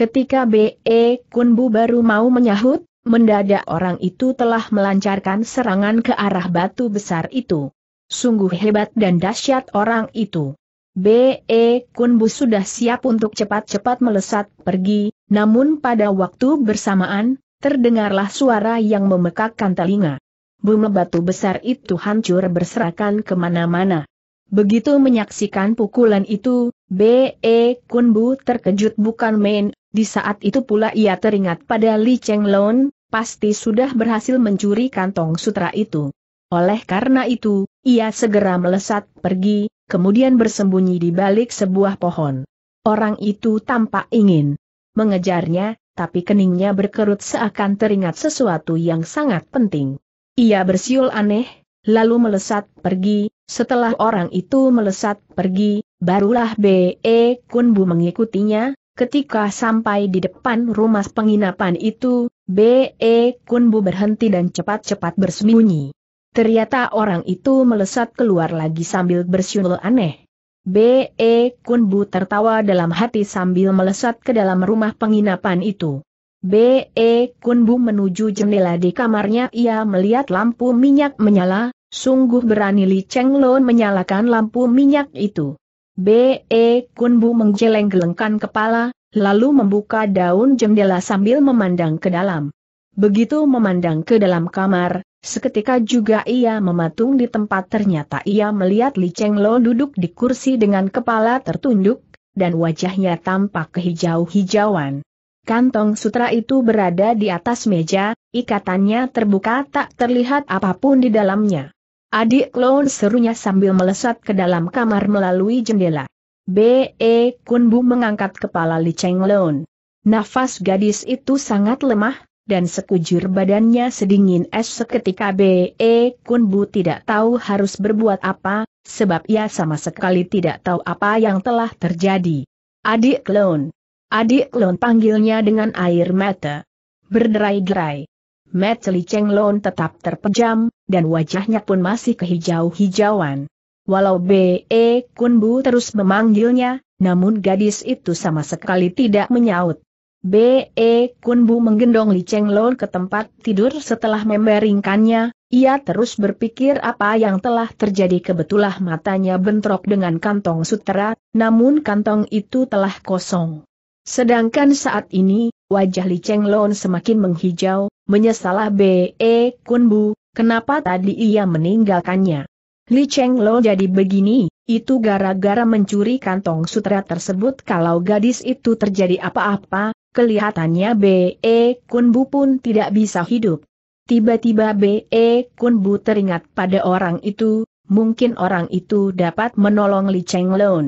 Ketika B.E. Kunbu baru mau menyahut, mendadak orang itu telah melancarkan serangan ke arah batu besar itu. Sungguh hebat dan dahsyat orang itu. B.E. Kunbu sudah siap untuk cepat-cepat melesat pergi, namun pada waktu bersamaan, terdengarlah suara yang memekakkan telinga. Bumi batu besar itu hancur berserakan kemana-mana. Begitu menyaksikan pukulan itu, B.E. Kunbu terkejut bukan main, di saat itu pula ia teringat pada Li Cheng Lon, pasti sudah berhasil mencuri kantong sutra itu. Oleh karena itu, ia segera melesat pergi, kemudian bersembunyi di balik sebuah pohon. Orang itu tampak ingin mengejarnya, tapi keningnya berkerut seakan teringat sesuatu yang sangat penting. Ia bersiul aneh, lalu melesat pergi, setelah orang itu melesat pergi, barulah B.E. Kunbu mengikutinya, Ketika sampai di depan rumah penginapan itu, B.E. Kunbu berhenti dan cepat-cepat bersembunyi. Ternyata orang itu melesat keluar lagi sambil bersiul aneh. B.E. Kunbu tertawa dalam hati sambil melesat ke dalam rumah penginapan itu. B.E. Kunbu menuju jendela di kamarnya ia melihat lampu minyak menyala, sungguh berani Li Cheng Lon menyalakan lampu minyak itu. B.E. Kunbu menggeleng-gelengkan kepala, lalu membuka daun jendela sambil memandang ke dalam. Begitu memandang ke dalam kamar, seketika juga ia mematung di tempat ternyata ia melihat Li Cheng Lo duduk di kursi dengan kepala tertunduk, dan wajahnya tampak kehijau-hijauan. Kantong sutra itu berada di atas meja, ikatannya terbuka tak terlihat apapun di dalamnya. Adik klon serunya sambil melesat ke dalam kamar melalui jendela. B.E. Kunbu mengangkat kepala Li Cheng Lon. Nafas gadis itu sangat lemah, dan sekujur badannya sedingin es seketika B.E. Kunbu tidak tahu harus berbuat apa, sebab ia sama sekali tidak tahu apa yang telah terjadi. Adik klon. Adik klon panggilnya dengan air mata. Berderai-derai. Met Li Cheng Lon tetap terpejam, dan wajahnya pun masih kehijau-hijauan. Walau B.E. Kunbu terus memanggilnya, namun gadis itu sama sekali tidak menyaut. B.E. Kunbu menggendong Li Cheng Lo ke tempat tidur setelah memberingkannya, ia terus berpikir apa yang telah terjadi kebetulah matanya bentrok dengan kantong sutera, namun kantong itu telah kosong. Sedangkan saat ini, wajah Li Cheng Lo semakin menghijau, menyesalah B.E. Kunbu, Kenapa tadi ia meninggalkannya? Li Cheng Lo jadi begini, itu gara-gara mencuri kantong sutra tersebut kalau gadis itu terjadi apa-apa, kelihatannya B.E. Kunbu pun tidak bisa hidup. Tiba-tiba B.E. Kunbu teringat pada orang itu, mungkin orang itu dapat menolong Li Cheng Lo.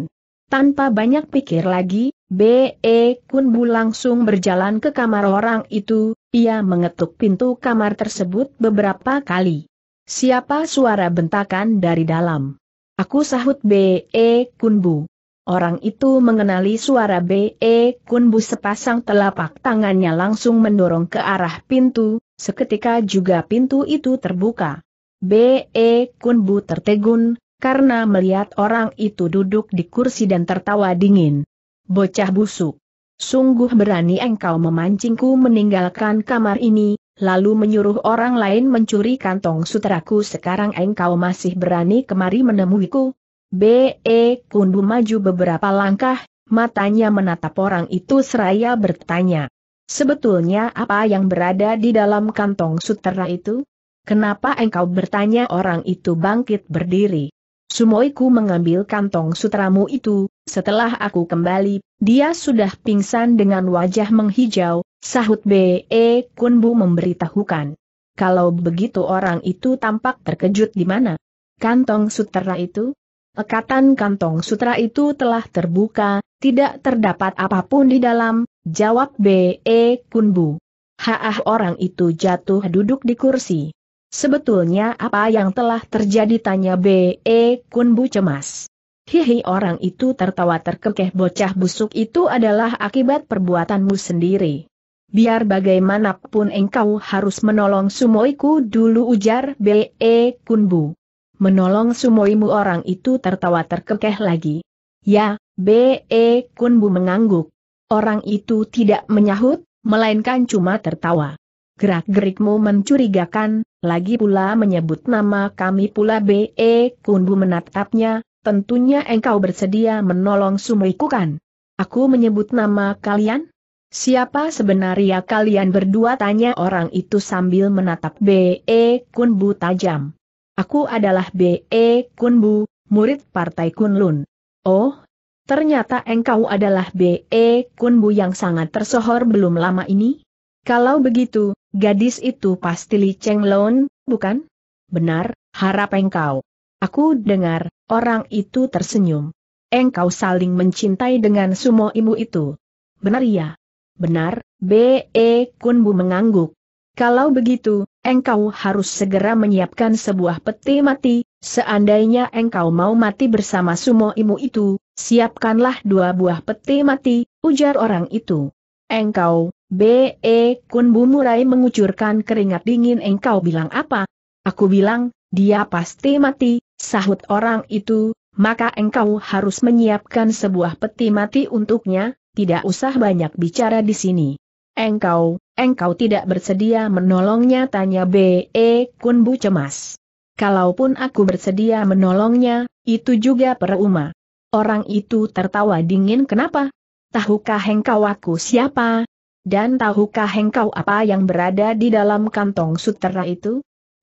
Tanpa banyak pikir lagi, B.E. Kunbu langsung berjalan ke kamar orang itu, ia mengetuk pintu kamar tersebut beberapa kali. Siapa suara bentakan dari dalam? Aku sahut B.E. Kunbu. Orang itu mengenali suara B.E. Kunbu sepasang telapak tangannya langsung mendorong ke arah pintu, seketika juga pintu itu terbuka. B.E. Kunbu tertegun, karena melihat orang itu duduk di kursi dan tertawa dingin. Bocah busuk. Sungguh berani engkau memancingku meninggalkan kamar ini, lalu menyuruh orang lain mencuri kantong sutraku sekarang engkau masih berani kemari menemuiku. B.E. Kundu maju beberapa langkah, matanya menatap orang itu seraya bertanya. Sebetulnya apa yang berada di dalam kantong sutera itu? Kenapa engkau bertanya orang itu bangkit berdiri? Sumoiku mengambil kantong sutramu itu, setelah aku kembali, dia sudah pingsan dengan wajah menghijau, sahut B.E. Kunbu memberitahukan. Kalau begitu orang itu tampak terkejut di mana? Kantong sutera itu? Ekatan kantong sutra itu telah terbuka, tidak terdapat apapun di dalam, jawab B.E. Kunbu. Haah orang itu jatuh duduk di kursi. Sebetulnya apa yang telah terjadi tanya B.E. Kunbu cemas. Hihi orang itu tertawa terkekeh bocah busuk itu adalah akibat perbuatanmu sendiri. Biar bagaimanapun engkau harus menolong sumoiku dulu ujar B.E. Kunbu. Menolong sumoimu orang itu tertawa terkekeh lagi. Ya, B.E. Kunbu mengangguk. Orang itu tidak menyahut, melainkan cuma tertawa. Gerak-gerikmu mencurigakan, lagi pula menyebut nama kami pula B.E. Kunbu menatapnya, Tentunya engkau bersedia menolong kan? Aku menyebut nama kalian? Siapa sebenarnya kalian berdua tanya orang itu sambil menatap B.E. Kunbu tajam. Aku adalah B.E. Kunbu, murid Partai Kunlun. Oh, ternyata engkau adalah B.E. Kunbu yang sangat tersohor belum lama ini? Kalau begitu, gadis itu pasti Li Cheng Lon, bukan? Benar, harap engkau. Aku dengar, Orang itu tersenyum. Engkau saling mencintai dengan sumo imu itu. Benar ya? Benar, B.E. Kunbu mengangguk. Kalau begitu, engkau harus segera menyiapkan sebuah peti mati, seandainya engkau mau mati bersama sumo imu itu, siapkanlah dua buah peti mati, ujar orang itu. Engkau, B.E. Kunbu murai mengucurkan keringat dingin engkau bilang apa? Aku bilang, dia pasti mati, sahut orang itu, maka engkau harus menyiapkan sebuah peti mati untuknya, tidak usah banyak bicara di sini. Engkau, engkau tidak bersedia menolongnya tanya B.E. Kunbu cemas. Kalaupun aku bersedia menolongnya, itu juga peruma. Orang itu tertawa dingin kenapa? Tahukah engkau aku siapa? Dan tahukah engkau apa yang berada di dalam kantong sutera itu?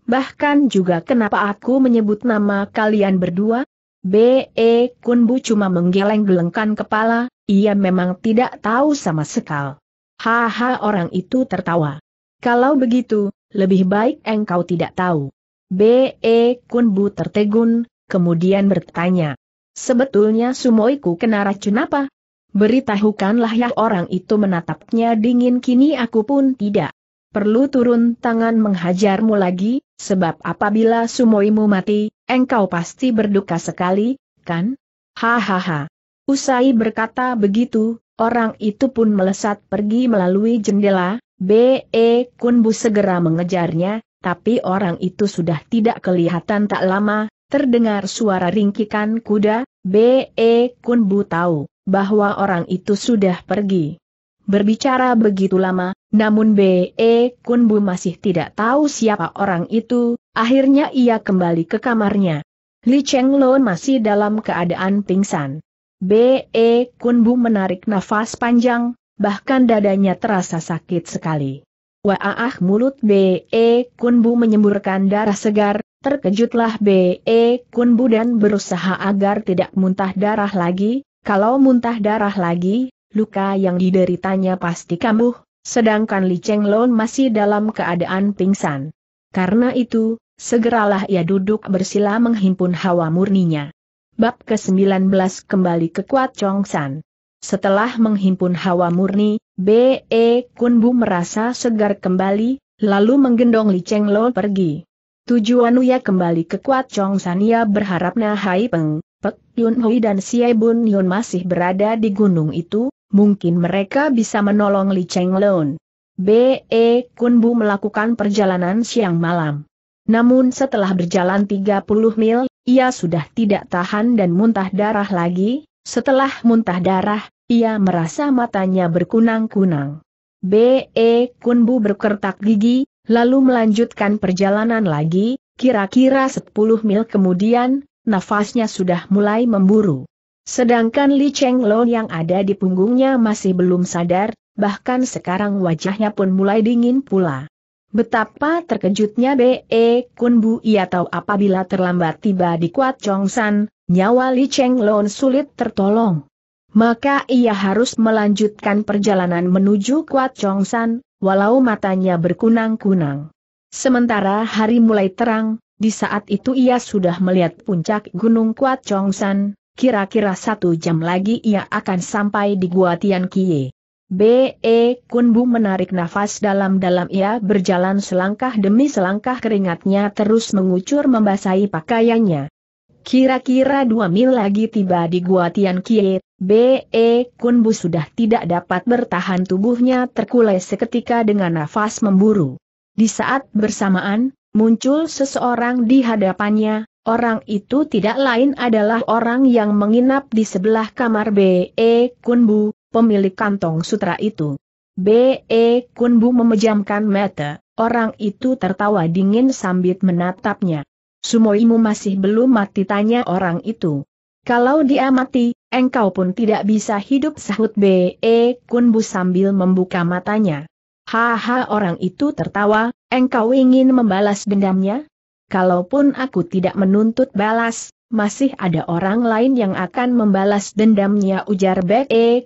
Bahkan juga kenapa aku menyebut nama kalian berdua? B.E. Kunbu cuma menggeleng-gelengkan kepala, ia memang tidak tahu sama sekal. Haha orang itu tertawa. Kalau begitu, lebih baik engkau tidak tahu. B.E. Kunbu tertegun, kemudian bertanya. Sebetulnya sumoiku kena racun apa? Beritahukanlah ya orang itu menatapnya dingin kini aku pun tidak perlu turun tangan menghajarmu lagi, sebab apabila sumoimu mati, engkau pasti berduka sekali, kan? Hahaha. Usai berkata begitu, orang itu pun melesat pergi melalui jendela, B.E. Kunbu segera mengejarnya, tapi orang itu sudah tidak kelihatan tak lama, terdengar suara ringkikan kuda, B.E. Kunbu tahu bahwa orang itu sudah pergi. Berbicara begitu lama, namun B.E. Kunbu masih tidak tahu siapa orang itu, akhirnya ia kembali ke kamarnya. Li Cheng Lo masih dalam keadaan pingsan. B.E. Kunbu menarik nafas panjang, bahkan dadanya terasa sakit sekali. Waah mulut B.E. Kunbu menyemburkan darah segar, terkejutlah B.E. Kunbu dan berusaha agar tidak muntah darah lagi, kalau muntah darah lagi, luka yang dideritanya pasti kambuh, sedangkan Li Cheng Lon masih dalam keadaan pingsan. Karena itu, segeralah ia duduk bersila menghimpun hawa murninya. Bab ke-19 kembali ke Kuat Chong San. Setelah menghimpun hawa murni, B.E. Kun Bu merasa segar kembali, lalu menggendong Li Cheng Lo pergi. Tujuan Uya kembali ke Kuat Chong San ia berharap Nahai Peng, Pek Yun Hui dan Siai Bun Yun masih berada di gunung itu, mungkin mereka bisa menolong Li Cheng Chenglun. B.E. Kunbu melakukan perjalanan siang malam. Namun setelah berjalan 30 mil, ia sudah tidak tahan dan muntah darah lagi, setelah muntah darah, ia merasa matanya berkunang-kunang. B.E. Kunbu berkertak gigi, lalu melanjutkan perjalanan lagi, kira-kira 10 mil kemudian, nafasnya sudah mulai memburu. Sedangkan Li Cheng Chenglong yang ada di punggungnya masih belum sadar, bahkan sekarang wajahnya pun mulai dingin pula. Betapa terkejutnya B.E. Kun ia tahu apabila terlambat tiba di Kuat Chong San, nyawa Li Cheng Chenglong sulit tertolong. Maka ia harus melanjutkan perjalanan menuju Kuat Chong San, walau matanya berkunang-kunang. Sementara hari mulai terang, di saat itu ia sudah melihat puncak Gunung Kuat Chong San, kira-kira satu jam lagi ia akan sampai di Gua Tian Kie. B.E. Kunbu menarik nafas dalam-dalam ia berjalan selangkah demi selangkah keringatnya terus mengucur membasahi pakaiannya. Kira-kira dua mil lagi tiba di Gua Tian Kie, B.E. Kunbu sudah tidak dapat bertahan tubuhnya terkulai seketika dengan nafas memburu. Di saat bersamaan, muncul seseorang di hadapannya, Orang itu tidak lain adalah orang yang menginap di sebelah kamar B.E. Kunbu, pemilik kantong sutra itu. B.E. Kunbu memejamkan mata, orang itu tertawa dingin sambil menatapnya. Sumoimu masih belum mati tanya orang itu. Kalau dia mati, engkau pun tidak bisa hidup sahut B.E. Kunbu sambil membuka matanya. Haha orang itu tertawa, engkau ingin membalas dendamnya? kalaupun aku tidak menuntut balas, masih ada orang lain yang akan membalas dendamnya ujar Bek E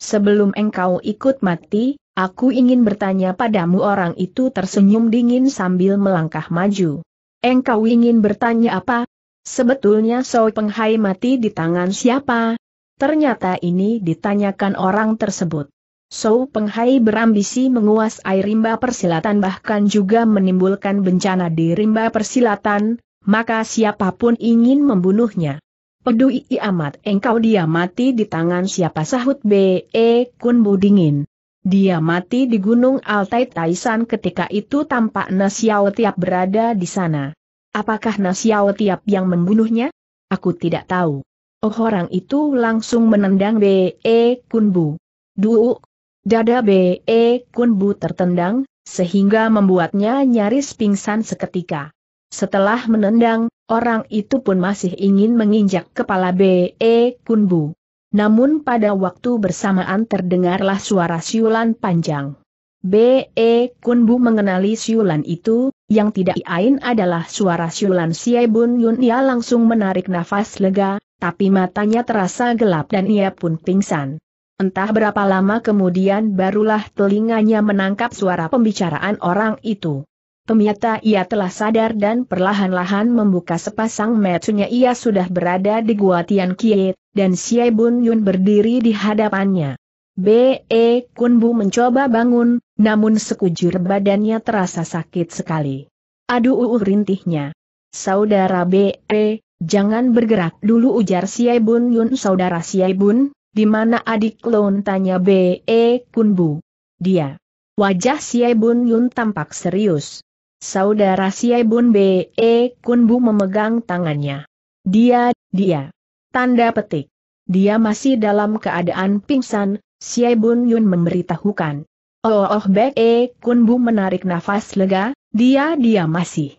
Sebelum engkau ikut mati, aku ingin bertanya padamu orang itu tersenyum dingin sambil melangkah maju. Engkau ingin bertanya apa? Sebetulnya Soi Penghai mati di tangan siapa? Ternyata ini ditanyakan orang tersebut. Sou Penghai berambisi menguasai rimba persilatan bahkan juga menimbulkan bencana di rimba persilatan, maka siapapun ingin membunuhnya. Pedui amat engkau dia mati di tangan siapa sahut B.E. Kun dingin. Dia mati di Gunung Altai Taisan ketika itu tampak Nasiao Tiap berada di sana. Apakah Nasiao Tiap yang membunuhnya? Aku tidak tahu. Oh orang itu langsung menendang B.E. Kunbu. Duuk, Dada B.E. Kunbu tertendang, sehingga membuatnya nyaris pingsan seketika. Setelah menendang, orang itu pun masih ingin menginjak kepala B.E. Kunbu. Namun pada waktu bersamaan terdengarlah suara siulan panjang. B.E. Kunbu mengenali siulan itu, yang tidak iain adalah suara siulan Siai Bun Yun. Ia langsung menarik nafas lega, tapi matanya terasa gelap dan ia pun pingsan. Entah berapa lama kemudian barulah telinganya menangkap suara pembicaraan orang itu. Ternyata ia telah sadar dan perlahan-lahan membuka sepasang matanya ia sudah berada di Gua Tian Kie, dan Xie Bun Yun berdiri di hadapannya. B.E. Kunbu mencoba bangun, namun sekujur badannya terasa sakit sekali. Aduh uh, uh rintihnya. Saudara B.E., jangan bergerak dulu ujar Xie Bun Yun saudara Xie Bun, di mana adik Lon tanya B.E. Kunbu? Dia. Wajah Siai Bun Yun tampak serius. Saudara Siai Bun B.E. Kunbu memegang tangannya. Dia, dia. Tanda petik. Dia masih dalam keadaan pingsan, Siai Bun Yun memberitahukan. Oh, oh B.E. Kunbu menarik nafas lega, dia dia masih.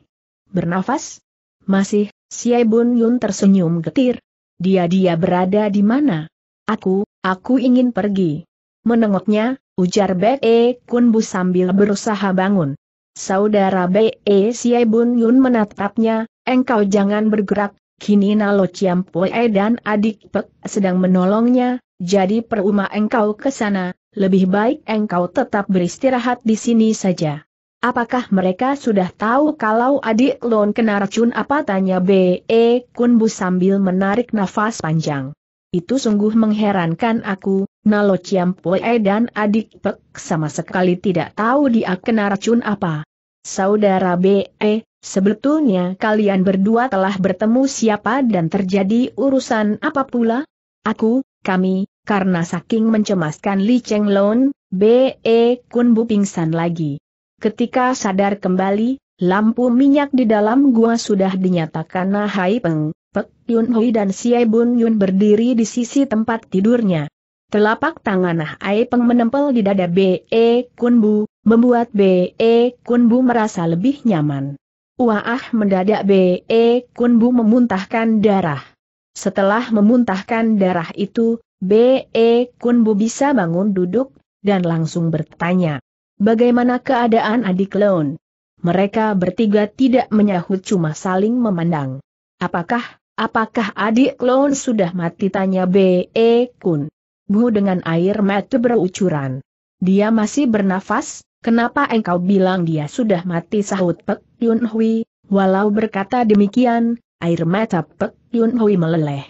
Bernafas? Masih, Siai Bun Yun tersenyum getir. Dia dia berada di mana? Aku, aku ingin pergi. Menengoknya, ujar Be Kun Bu sambil berusaha bangun. Saudara Be Siai Bun Yun menatapnya, engkau jangan bergerak, kini Nalo Chiam Pue dan adik Pek sedang menolongnya, jadi perumah engkau ke sana, lebih baik engkau tetap beristirahat di sini saja. Apakah mereka sudah tahu kalau adik Lon kena racun apa tanya B.E. Kun Bu sambil menarik nafas panjang. Itu sungguh mengherankan aku, Nalo Ciampoe dan adik Pek sama sekali tidak tahu dia kena racun apa. Saudara B.E., sebetulnya kalian berdua telah bertemu siapa dan terjadi urusan apa pula? Aku, kami, karena saking mencemaskan Li Cheng Lon, B.E. Kun Bu pingsan lagi. Ketika sadar kembali, lampu minyak di dalam gua sudah dinyatakan Nahai Peng, Pek Yun Hui dan Siai Bun Yun berdiri di sisi tempat tidurnya. Telapak tangan Ah Ai Peng menempel di dada B.E. E Bu, membuat B.E. E Bu merasa lebih nyaman. Wah mendadak B.E. E Bu memuntahkan darah. Setelah memuntahkan darah itu, B.E. Bu bisa bangun duduk, dan langsung bertanya. Bagaimana keadaan adik Leon? Mereka bertiga tidak menyahut cuma saling memandang. Apakah Apakah adik klon sudah mati? Tanya B.E. Kun. Bu dengan air mata berucuran. Dia masih bernafas, kenapa engkau bilang dia sudah mati? Sahut Pek Yun Hui, walau berkata demikian, air mata Pek Yun Hui meleleh.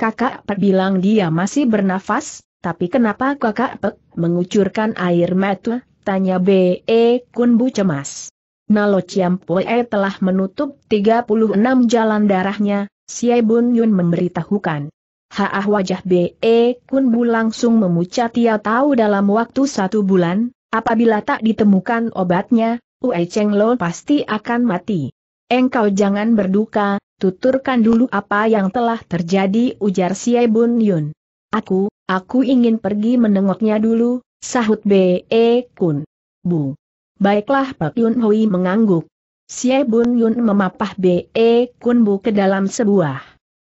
Kakak Pek bilang dia masih bernafas, tapi kenapa kakak Pek mengucurkan air mata? Tanya B.E. Kun Bu cemas. Nalo Ciampoe telah menutup 36 jalan darahnya, Siai Bun Yun memberitahukan. Haah wajah B.E. Kun Bu langsung memucat ia tahu dalam waktu satu bulan, apabila tak ditemukan obatnya, Ue Cheng Lo pasti akan mati. Engkau jangan berduka, tuturkan dulu apa yang telah terjadi ujar Siai Bun Yun. Aku, aku ingin pergi menengoknya dulu, sahut B.E. Kun. Bu. Baiklah Pak Yun Hui mengangguk. Xie Bun Yun memapah B.E. E Kun Bu ke dalam sebuah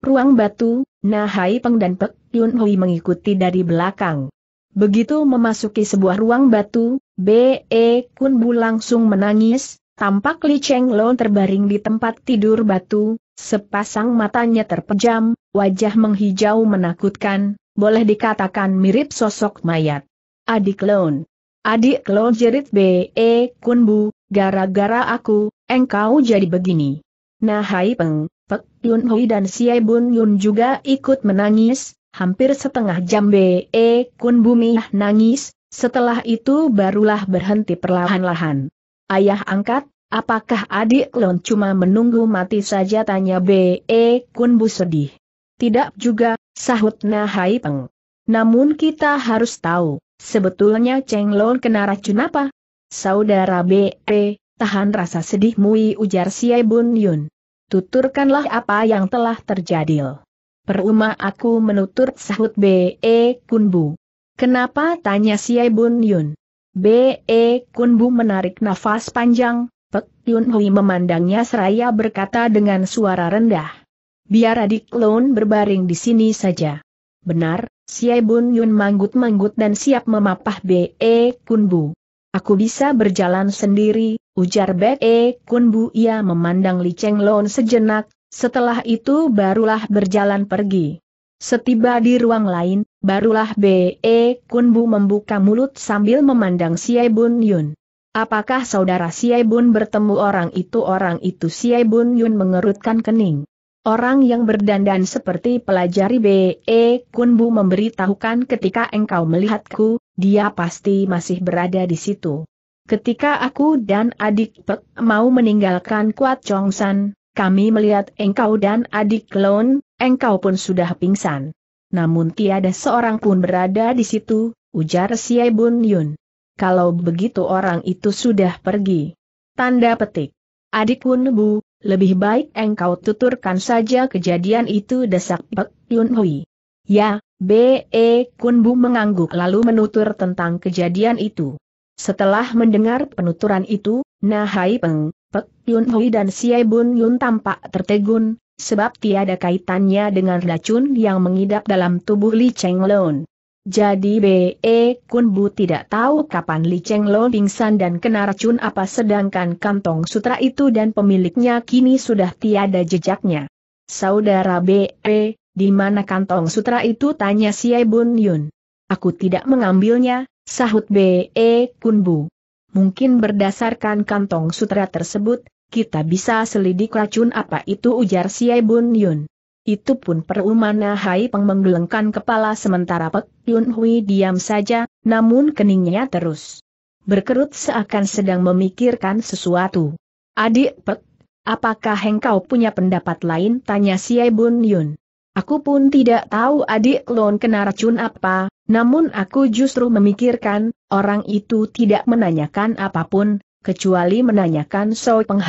ruang batu, Nahai Hai Peng dan Pek Yun Hui mengikuti dari belakang. Begitu memasuki sebuah ruang batu, B.E. E Kun Bu langsung menangis, tampak Li Cheng Lon terbaring di tempat tidur batu, sepasang matanya terpejam, wajah menghijau menakutkan, boleh dikatakan mirip sosok mayat. Adik Lon. Adik Lo jerit B.E. E Kun Bu. gara-gara aku, engkau jadi begini. Nah Hai Peng, Pek Yun Hui dan Xie Bun Yun juga ikut menangis, hampir setengah jam Be e Kun Bumi nangis, setelah itu barulah berhenti perlahan-lahan. Ayah angkat, apakah adik Lon cuma menunggu mati saja tanya Be e Kun Bu sedih. Tidak juga, sahut Nah Hai Peng. Namun kita harus tahu, sebetulnya Cheng Lon kena racun apa? Saudara B.E. E Tahan rasa sedih mui ujar Xie Bun Yun. Tuturkanlah apa yang telah terjadi. Peruma aku menutur sahut B.E. E Kunbu. Kenapa tanya Xie Bun Yun? B.E. E Kunbu menarik nafas panjang, Pek Yun Hui memandangnya seraya berkata dengan suara rendah. Biar adik Lone berbaring di sini saja. Benar, Xie Bun Yun manggut-manggut dan siap memapah B.E. E Kunbu. Aku bisa berjalan sendiri, ujar Bek e Kunbu ia memandang Li Cheng sejenak, setelah itu barulah berjalan pergi. Setiba di ruang lain, barulah B.E. E Kunbu membuka mulut sambil memandang Siai Bun Yun. Apakah saudara Siai Bun bertemu orang itu? Orang itu Siai Bun Yun mengerutkan kening. Orang yang berdandan seperti pelajari B.E. E Kunbu memberitahukan ketika engkau melihatku, dia pasti masih berada di situ. Ketika aku dan adik Pek mau meninggalkan Kuat Chongsan, kami melihat engkau dan adik Lon, engkau pun sudah pingsan. Namun tiada seorang pun berada di situ, ujar Siye Bun Yun. Kalau begitu orang itu sudah pergi. Tanda petik. Adik Hun Bu, lebih baik engkau tuturkan saja kejadian itu desak Pek Yun Hui. Ya, B.E. Kunbu mengangguk lalu menutur tentang kejadian itu. Setelah mendengar penuturan itu, Nahai Peng, Pek Yun Hui dan Siai Bun Yun tampak tertegun, sebab tiada kaitannya dengan racun yang mengidap dalam tubuh Li Cheng Lon. Jadi B.E. Kun tidak tahu kapan Li Cheng Lon pingsan dan kena racun apa sedangkan kantong sutra itu dan pemiliknya kini sudah tiada jejaknya. Saudara B.E. Di mana kantong sutra itu tanya si Bun Yun. Aku tidak mengambilnya, sahut B.E. E Kunbu. Mungkin berdasarkan kantong sutra tersebut, kita bisa selidik racun apa itu ujar si Bun Yun. Itu pun perumana Hai Peng menggelengkan kepala sementara Pek Yun Hui diam saja, namun keningnya terus berkerut seakan sedang memikirkan sesuatu. Adik Pek, apakah engkau punya pendapat lain? Tanya si Bun Yun. Aku pun tidak tahu adik klon kena racun apa, namun aku justru memikirkan, orang itu tidak menanyakan apapun, kecuali menanyakan So Peng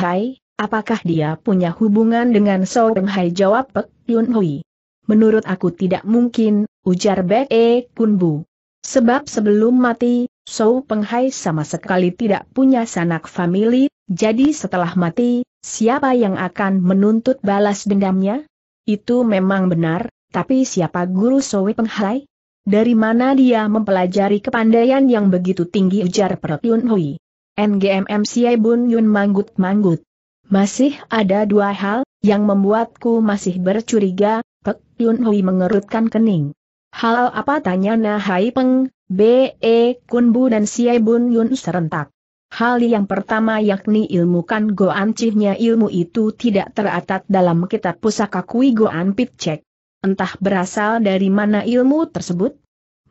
apakah dia punya hubungan dengan So Peng jawab Pek Yun Hui. Menurut aku tidak mungkin, ujar Bek E Kun Bu. Sebab sebelum mati, So Peng sama sekali tidak punya sanak famili, jadi setelah mati, siapa yang akan menuntut balas dendamnya? Itu memang benar, tapi siapa guru Soe Penghai? Dari mana dia mempelajari kepandaian yang begitu tinggi ujar Perut Yun Hui? NGMM Siai Bun Yun manggut-manggut. Masih ada dua hal, yang membuatku masih bercuriga, Pek Yun Hui mengerutkan kening. Hal apa tanya Nahai Peng, B.E. Kun Bu dan Siai Bun Yun serentak. Hal yang pertama yakni ilmu kan Goan Cihnya ilmu itu tidak teratat dalam kitab pusaka Kui Goan Pitcek. Entah berasal dari mana ilmu tersebut?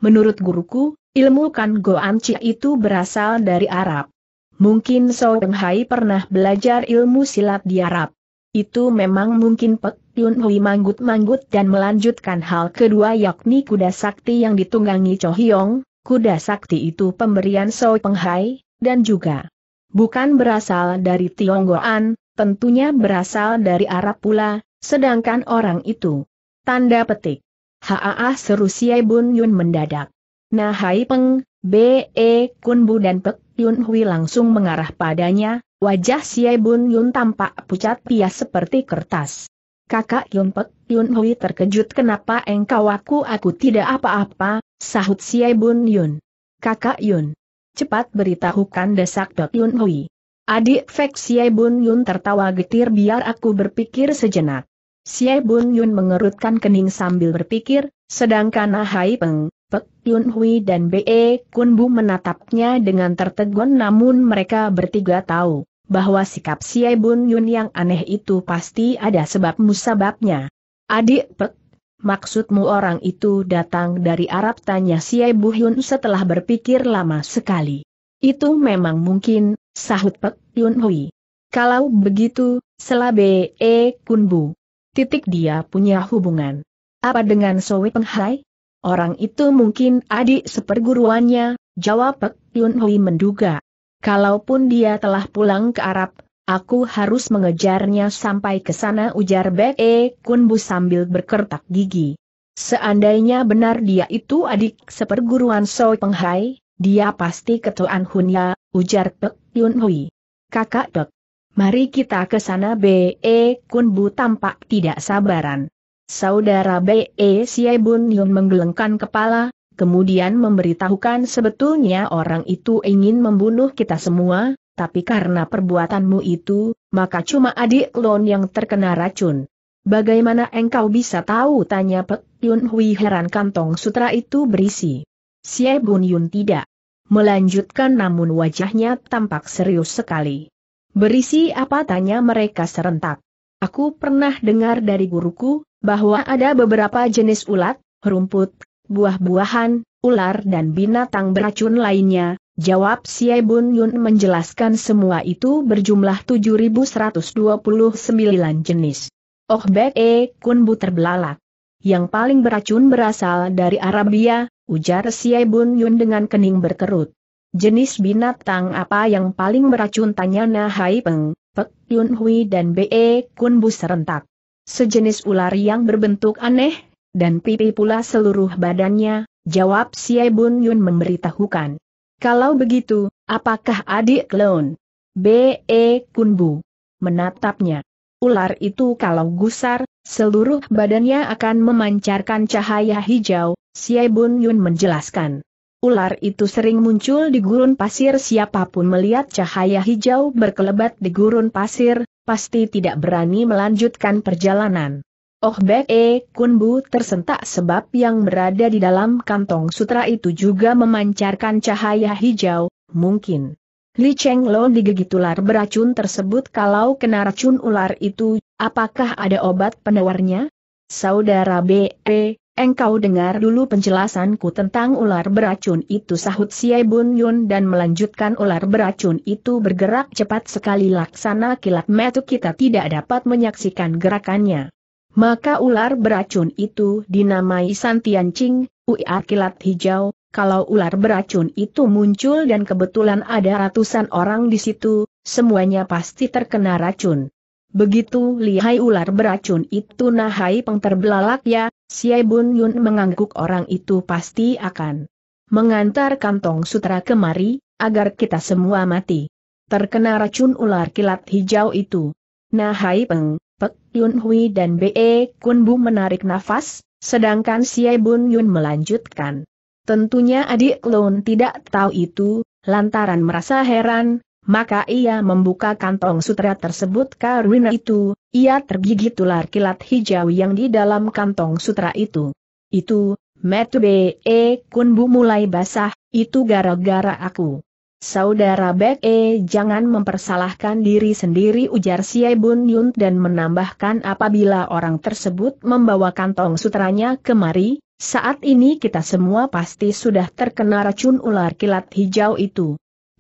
Menurut guruku, ilmu kan Goan Cih itu berasal dari Arab. Mungkin So Peng Hai pernah belajar ilmu silat di Arab. Itu memang mungkin Pek Yun Hui manggut-manggut dan melanjutkan hal kedua yakni kuda sakti yang ditunggangi Cho Hyong, kuda sakti itu pemberian So Peng Hai, dan juga bukan berasal dari Tionggoan, tentunya berasal dari Arab pula, sedangkan orang itu. Tanda petik. Haa seru Siai Bun Yun mendadak. Nah Hai Peng, Be e, Kun Bu dan Pek Yun Hui langsung mengarah padanya, wajah Siai Bun Yun tampak pucat pias seperti kertas. Kakak Yun Pek Yun Hui terkejut kenapa engkau aku aku tidak apa-apa, sahut Siai Bun Yun. Kakak Yun cepat beritahukan desak Dok Yun Hui. Adik Fek Xie Bun Yun tertawa getir biar aku berpikir sejenak. Xie Bun Yun mengerutkan kening sambil berpikir, sedangkan Ahai Peng, Pek Yun Hui dan Be Kun Bu menatapnya dengan tertegun namun mereka bertiga tahu bahwa sikap Xie Bun Yun yang aneh itu pasti ada sebab musababnya. Adik Pek Maksudmu orang itu datang dari Arab tanya si Siai Hyun setelah berpikir lama sekali. Itu memang mungkin, sahut Pek Yun Hui. Kalau begitu, selabe e kunbu. Titik dia punya hubungan. Apa dengan Sowe Penghai? Orang itu mungkin adik seperguruannya, jawab Pek Yun Hui menduga. Kalaupun dia telah pulang ke Arab, Aku harus mengejarnya sampai ke sana ujar Bek E Kunbu sambil berkertak gigi. Seandainya benar dia itu adik seperguruan Soi Penghai, dia pasti ketuan Hunya, ujar Pek Yun Hui. Kakak Pek, mari kita ke sana Be e Kunbu tampak tidak sabaran. Saudara Be e Siai Bun Yun menggelengkan kepala, kemudian memberitahukan sebetulnya orang itu ingin membunuh kita semua, tapi karena perbuatanmu itu, maka cuma adik Lon yang terkena racun. Bagaimana engkau bisa tahu? Tanya Pek Yun Hui heran kantong sutra itu berisi. Xie Bun Yun tidak melanjutkan namun wajahnya tampak serius sekali. Berisi apa tanya mereka serentak. Aku pernah dengar dari guruku, bahwa ada beberapa jenis ulat, rumput, buah-buahan, ular dan binatang beracun lainnya, Jawab Xie Bun Yun menjelaskan semua itu berjumlah 7.129 jenis. Oh Bek E Kun Bu terbelalak. Yang paling beracun berasal dari Arabia, ujar Xie Bun Yun dengan kening berkerut. Jenis binatang apa yang paling beracun tanya Na Hai Peng, Pek Yun Hui dan Be e, Kun Bu serentak. Sejenis ular yang berbentuk aneh, dan pipi pula seluruh badannya, jawab Xie Bun Yun memberitahukan. Kalau begitu, apakah adik klon? B.E. Kunbu. Menatapnya. Ular itu kalau gusar, seluruh badannya akan memancarkan cahaya hijau, Siai Bun Yun menjelaskan. Ular itu sering muncul di gurun pasir siapapun melihat cahaya hijau berkelebat di gurun pasir, pasti tidak berani melanjutkan perjalanan. Oh Bek E Kunbu tersentak sebab yang berada di dalam kantong sutra itu juga memancarkan cahaya hijau, mungkin. Li Cheng Lo digigit ular beracun tersebut kalau kena racun ular itu, apakah ada obat penawarnya? Saudara B.E., engkau dengar dulu penjelasanku tentang ular beracun itu sahut Siai Bun Yun dan melanjutkan ular beracun itu bergerak cepat sekali laksana kilat metu kita tidak dapat menyaksikan gerakannya. Maka ular beracun itu dinamai Santiancing, uia kilat hijau, kalau ular beracun itu muncul dan kebetulan ada ratusan orang di situ, semuanya pasti terkena racun. Begitu lihai ular beracun itu nahai pengterbelalak ya, Siai Bun Yun mengangguk orang itu pasti akan mengantar kantong sutra kemari, agar kita semua mati. Terkena racun ular kilat hijau itu. Nahai Peng, Pek Yun Hui dan Be Kun Bu menarik nafas, sedangkan Xie Bun Yun melanjutkan. Tentunya adik klon tidak tahu itu, lantaran merasa heran, maka ia membuka kantong sutra tersebut karena itu, ia tergigit ular kilat hijau yang di dalam kantong sutra itu. Itu, Metu Be Kun Bu mulai basah, itu gara-gara aku. Saudara Bek E eh, jangan mempersalahkan diri sendiri ujar Siai Bun Yun dan menambahkan apabila orang tersebut membawa kantong sutranya kemari, saat ini kita semua pasti sudah terkena racun ular kilat hijau itu.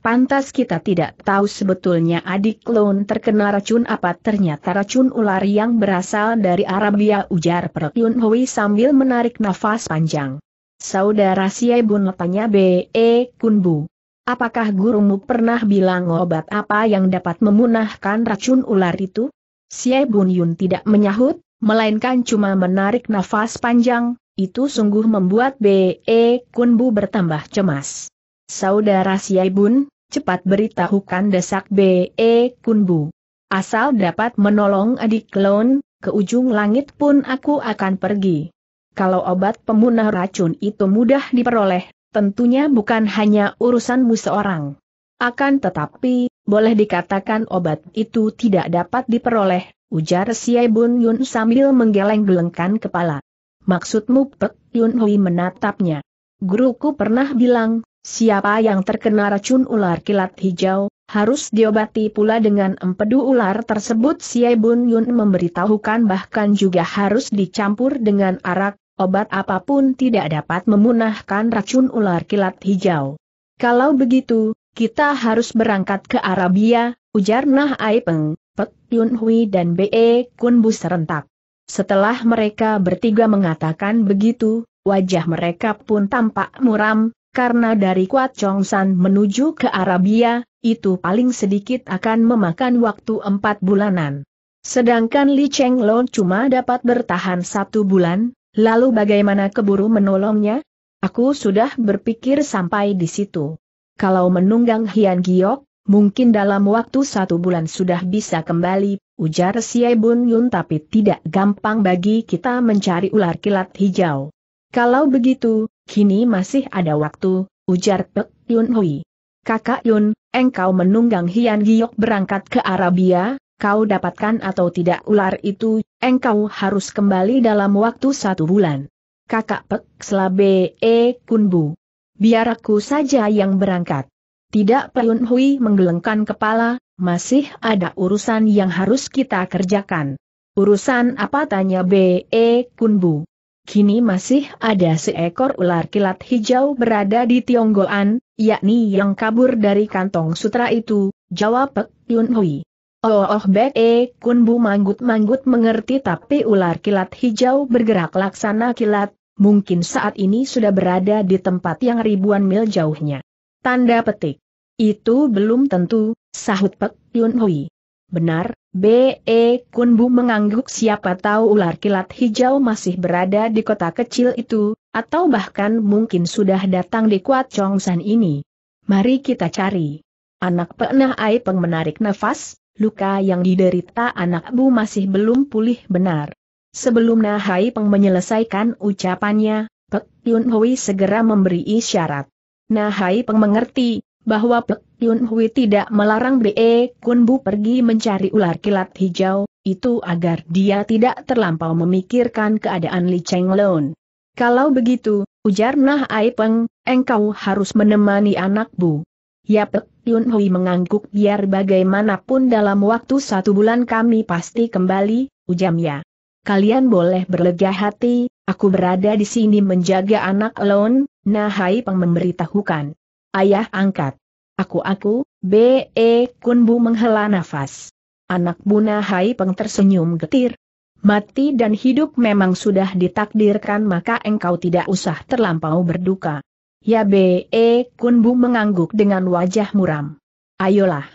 Pantas kita tidak tahu sebetulnya adik klon terkena racun apa ternyata racun ular yang berasal dari Arabia ujar Perk Yun Hui sambil menarik nafas panjang. Saudara Siai Bun tanya B.E. Eh, Kunbu. Apakah gurumu pernah bilang obat apa yang dapat memunahkan racun ular itu? Xie Bun Yun tidak menyahut, melainkan cuma menarik nafas panjang, itu sungguh membuat B.E. Kun Bu bertambah cemas. Saudara Xie Bun, cepat beritahukan desak B.E. Kun Bu. Asal dapat menolong adik klon, ke ujung langit pun aku akan pergi. Kalau obat pemunah racun itu mudah diperoleh, tentunya bukan hanya urusanmu seorang. Akan tetapi, boleh dikatakan obat itu tidak dapat diperoleh, ujar Siai Bun Yun sambil menggeleng-gelengkan kepala. Maksudmu Pek Yun Hui menatapnya. Guruku pernah bilang, siapa yang terkena racun ular kilat hijau, harus diobati pula dengan empedu ular tersebut Siai Bun Yun memberitahukan bahkan juga harus dicampur dengan arak, obat apapun tidak dapat memunahkan racun ular kilat hijau. Kalau begitu, kita harus berangkat ke Arabia, ujar Nah Aipeng, Pek Yun Hui dan Be Kun Bu serentak. Setelah mereka bertiga mengatakan begitu, wajah mereka pun tampak muram, karena dari Kuat Chong San menuju ke Arabia, itu paling sedikit akan memakan waktu empat bulanan. Sedangkan Li Cheng Long cuma dapat bertahan satu bulan, Lalu bagaimana keburu menolongnya? Aku sudah berpikir sampai di situ. Kalau menunggang Hian Giok, mungkin dalam waktu satu bulan sudah bisa kembali, ujar Siai Bun Yun tapi tidak gampang bagi kita mencari ular kilat hijau. Kalau begitu, kini masih ada waktu, ujar Pek Yun Hui. Kakak Yun, engkau menunggang Hian Giok berangkat ke Arabia, kau dapatkan atau tidak ular itu, engkau harus kembali dalam waktu satu bulan. Kakak Pek Selabe E Kunbu. Biar aku saja yang berangkat. Tidak Peyun Hui menggelengkan kepala, masih ada urusan yang harus kita kerjakan. Urusan apa tanya Be e Kunbu. Kini masih ada seekor ular kilat hijau berada di Tionggoan, yakni yang kabur dari kantong sutra itu, jawab Pek Yun Hui. Oh oh Bek E eh, Kun manggut-manggut mengerti tapi ular kilat hijau bergerak laksana kilat, mungkin saat ini sudah berada di tempat yang ribuan mil jauhnya. Tanda petik. Itu belum tentu, sahut Pek Yun Hui. Benar, B.E. Kun mengangguk siapa tahu ular kilat hijau masih berada di kota kecil itu, atau bahkan mungkin sudah datang di Kuat Chongsan ini. Mari kita cari. Anak Nah Ai peng menarik nafas, luka yang diderita anak Bu masih belum pulih benar. Sebelum Nahai Peng menyelesaikan ucapannya, Pek Yun Hui segera memberi isyarat. Nahai Peng mengerti, bahwa Pek Yun Hui tidak melarang B.E. Kun Bu pergi mencari ular kilat hijau, itu agar dia tidak terlampau memikirkan keadaan Li Cheng Lon. Kalau begitu, ujar Nahai Peng, engkau harus menemani anak Bu. Yap Yun Hui mengangguk biar bagaimanapun dalam waktu satu bulan kami pasti kembali, ujamnya. Kalian boleh berlega hati, aku berada di sini menjaga anak Lon, nah Hai Peng memberitahukan. Ayah angkat. Aku-aku, B.E. Kunbu menghela nafas. Anak Buna Hai Peng tersenyum getir. Mati dan hidup memang sudah ditakdirkan maka engkau tidak usah terlampau berduka. Ya eh, kun Kunbu mengangguk dengan wajah muram. Ayolah.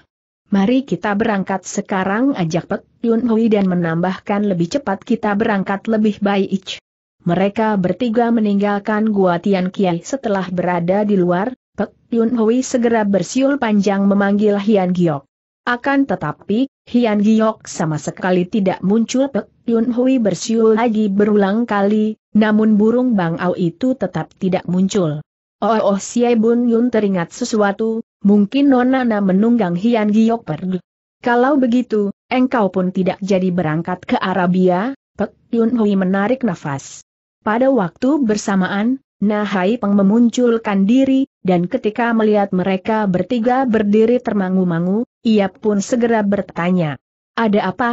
Mari kita berangkat sekarang ajak Pek Yun Hui dan menambahkan lebih cepat kita berangkat lebih baik. Mereka bertiga meninggalkan Gua Tian Kiai setelah berada di luar, Pek Yun Hui segera bersiul panjang memanggil Hian Giok. Akan tetapi, Hian Giok sama sekali tidak muncul Pek Yun Hui bersiul lagi berulang kali, namun burung Bang Au itu tetap tidak muncul. Oh, oh Xie Bun Yun teringat sesuatu, mungkin Nonana menunggang Hian Giok pergi. Kalau begitu, engkau pun tidak jadi berangkat ke Arabia, Pek Yun Hui menarik nafas. Pada waktu bersamaan, Nahai Peng memunculkan diri, dan ketika melihat mereka bertiga berdiri termangu-mangu, ia pun segera bertanya. Ada apa?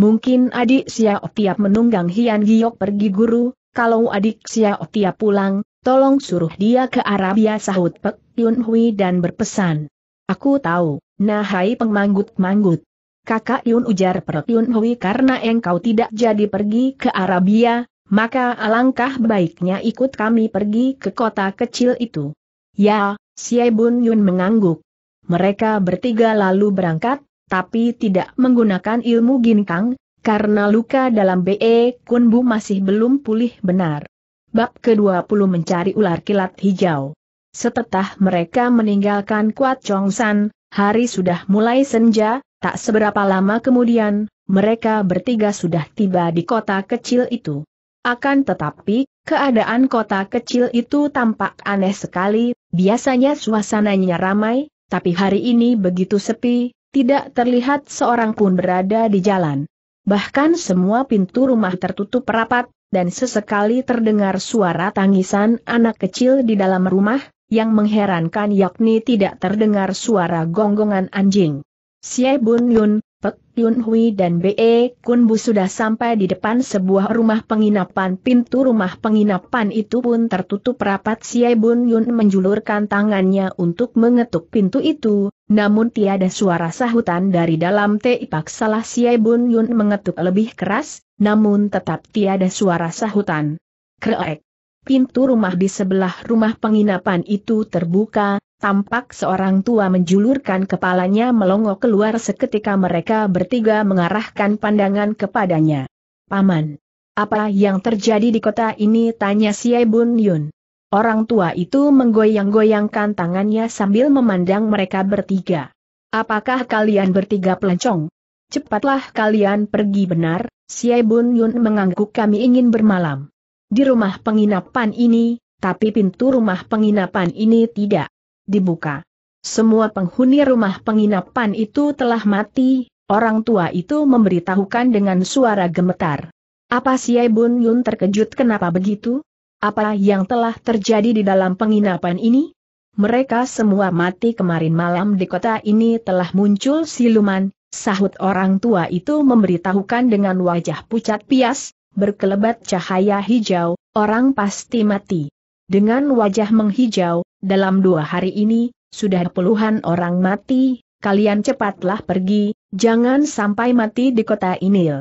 Mungkin adik Xiao Tiap menunggang Hian Giok pergi guru, kalau adik Xiao Tiap pulang, Tolong suruh dia ke Arabia sahut Pek Yun Hui dan berpesan. Aku tahu, Nahai hai manggut Kakak Yun ujar Pek Yun Hui karena engkau tidak jadi pergi ke Arabia, maka alangkah baiknya ikut kami pergi ke kota kecil itu. Ya, Xie Bun Yun mengangguk. Mereka bertiga lalu berangkat, tapi tidak menggunakan ilmu ginkang, karena luka dalam BE Kunbu masih belum pulih benar. Bab ke-20 mencari ular kilat hijau. Setelah mereka meninggalkan Kuat Chongsan, hari sudah mulai senja, tak seberapa lama kemudian, mereka bertiga sudah tiba di kota kecil itu. Akan tetapi, keadaan kota kecil itu tampak aneh sekali, biasanya suasananya ramai, tapi hari ini begitu sepi, tidak terlihat seorang pun berada di jalan. Bahkan semua pintu rumah tertutup rapat, dan sesekali terdengar suara tangisan anak kecil di dalam rumah, yang mengherankan yakni tidak terdengar suara gonggongan anjing. Xie Yun, Pek Yun Hui dan B.E. Kun Bu sudah sampai di depan sebuah rumah penginapan. Pintu rumah penginapan itu pun tertutup rapat. Si Bun Yun menjulurkan tangannya untuk mengetuk pintu itu, namun tiada suara sahutan dari dalam teipak salah Si Bun Yun mengetuk lebih keras, namun tetap tiada suara sahutan. Krek. Pintu rumah di sebelah rumah penginapan itu terbuka, Tampak seorang tua menjulurkan kepalanya melongo keluar seketika mereka bertiga mengarahkan pandangan kepadanya. Paman, apa yang terjadi di kota ini tanya Siai Bun Yun. Orang tua itu menggoyang-goyangkan tangannya sambil memandang mereka bertiga. Apakah kalian bertiga pelancong? Cepatlah kalian pergi benar, Siai Bun Yun mengangguk kami ingin bermalam. Di rumah penginapan ini, tapi pintu rumah penginapan ini tidak dibuka. Semua penghuni rumah penginapan itu telah mati, orang tua itu memberitahukan dengan suara gemetar. Apa si Bun Yun terkejut kenapa begitu? Apa yang telah terjadi di dalam penginapan ini? Mereka semua mati kemarin malam di kota ini telah muncul siluman, sahut orang tua itu memberitahukan dengan wajah pucat pias, berkelebat cahaya hijau, orang pasti mati dengan wajah menghijau, dalam dua hari ini, sudah puluhan orang mati, kalian cepatlah pergi, jangan sampai mati di kota ini!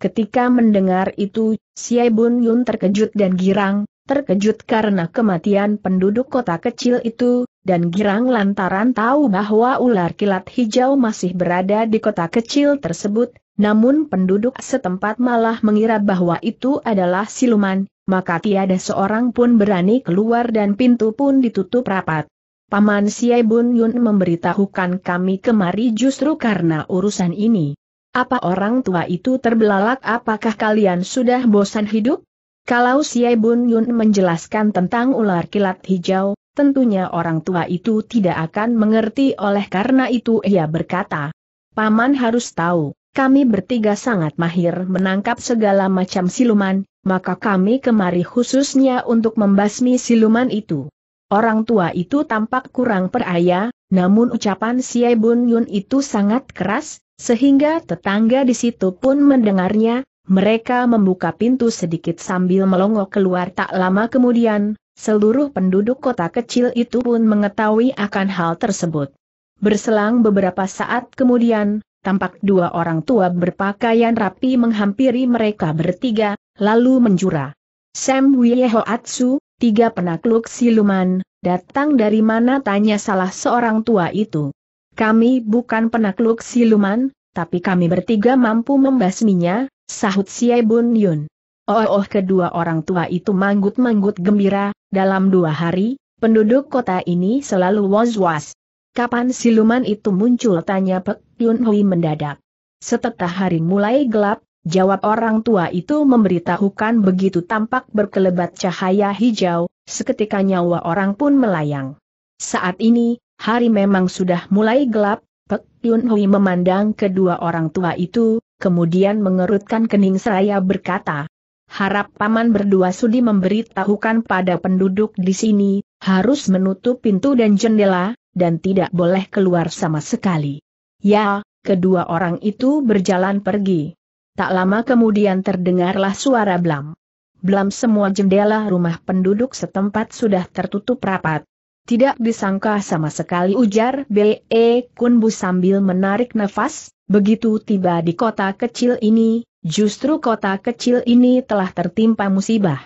Ketika mendengar itu, Siai Bun Yun terkejut dan girang, terkejut karena kematian penduduk kota kecil itu, dan girang lantaran tahu bahwa ular kilat hijau masih berada di kota kecil tersebut, namun penduduk setempat malah mengira bahwa itu adalah siluman, maka tiada seorang pun berani keluar dan pintu pun ditutup rapat. Paman Siai Bun Yun memberitahukan kami kemari justru karena urusan ini. Apa orang tua itu terbelalak apakah kalian sudah bosan hidup? Kalau Siai Bun Yun menjelaskan tentang ular kilat hijau, tentunya orang tua itu tidak akan mengerti oleh karena itu ia berkata. Paman harus tahu, kami bertiga sangat mahir menangkap segala macam siluman, maka kami kemari khususnya untuk membasmi siluman itu. Orang tua itu tampak kurang peraya, namun ucapan Siai Bun Yun itu sangat keras, sehingga tetangga di situ pun mendengarnya, mereka membuka pintu sedikit sambil melongo keluar tak lama kemudian, seluruh penduduk kota kecil itu pun mengetahui akan hal tersebut. Berselang beberapa saat kemudian, tampak dua orang tua berpakaian rapi menghampiri mereka bertiga, lalu menjura. Sam Wiehoatsu, tiga penakluk siluman, datang dari mana tanya salah seorang tua itu. Kami bukan penakluk siluman, tapi kami bertiga mampu membasminya, sahut Siai Bun Yun. Oh, oh kedua orang tua itu manggut-manggut gembira, dalam dua hari, penduduk kota ini selalu was-was. Kapan siluman itu muncul tanya Pek Yun Hui mendadak. Setetah hari mulai gelap, Jawab orang tua itu memberitahukan begitu tampak berkelebat cahaya hijau, seketika nyawa orang pun melayang. Saat ini, hari memang sudah mulai gelap, Pek Yun Hui memandang kedua orang tua itu, kemudian mengerutkan kening seraya berkata, Harap paman berdua sudi memberitahukan pada penduduk di sini, harus menutup pintu dan jendela, dan tidak boleh keluar sama sekali. Ya, kedua orang itu berjalan pergi. Tak lama kemudian terdengarlah suara blam. Blam semua jendela rumah penduduk setempat sudah tertutup rapat. Tidak disangka sama sekali ujar B.E. Kunbu sambil menarik nafas, begitu tiba di kota kecil ini, justru kota kecil ini telah tertimpa musibah.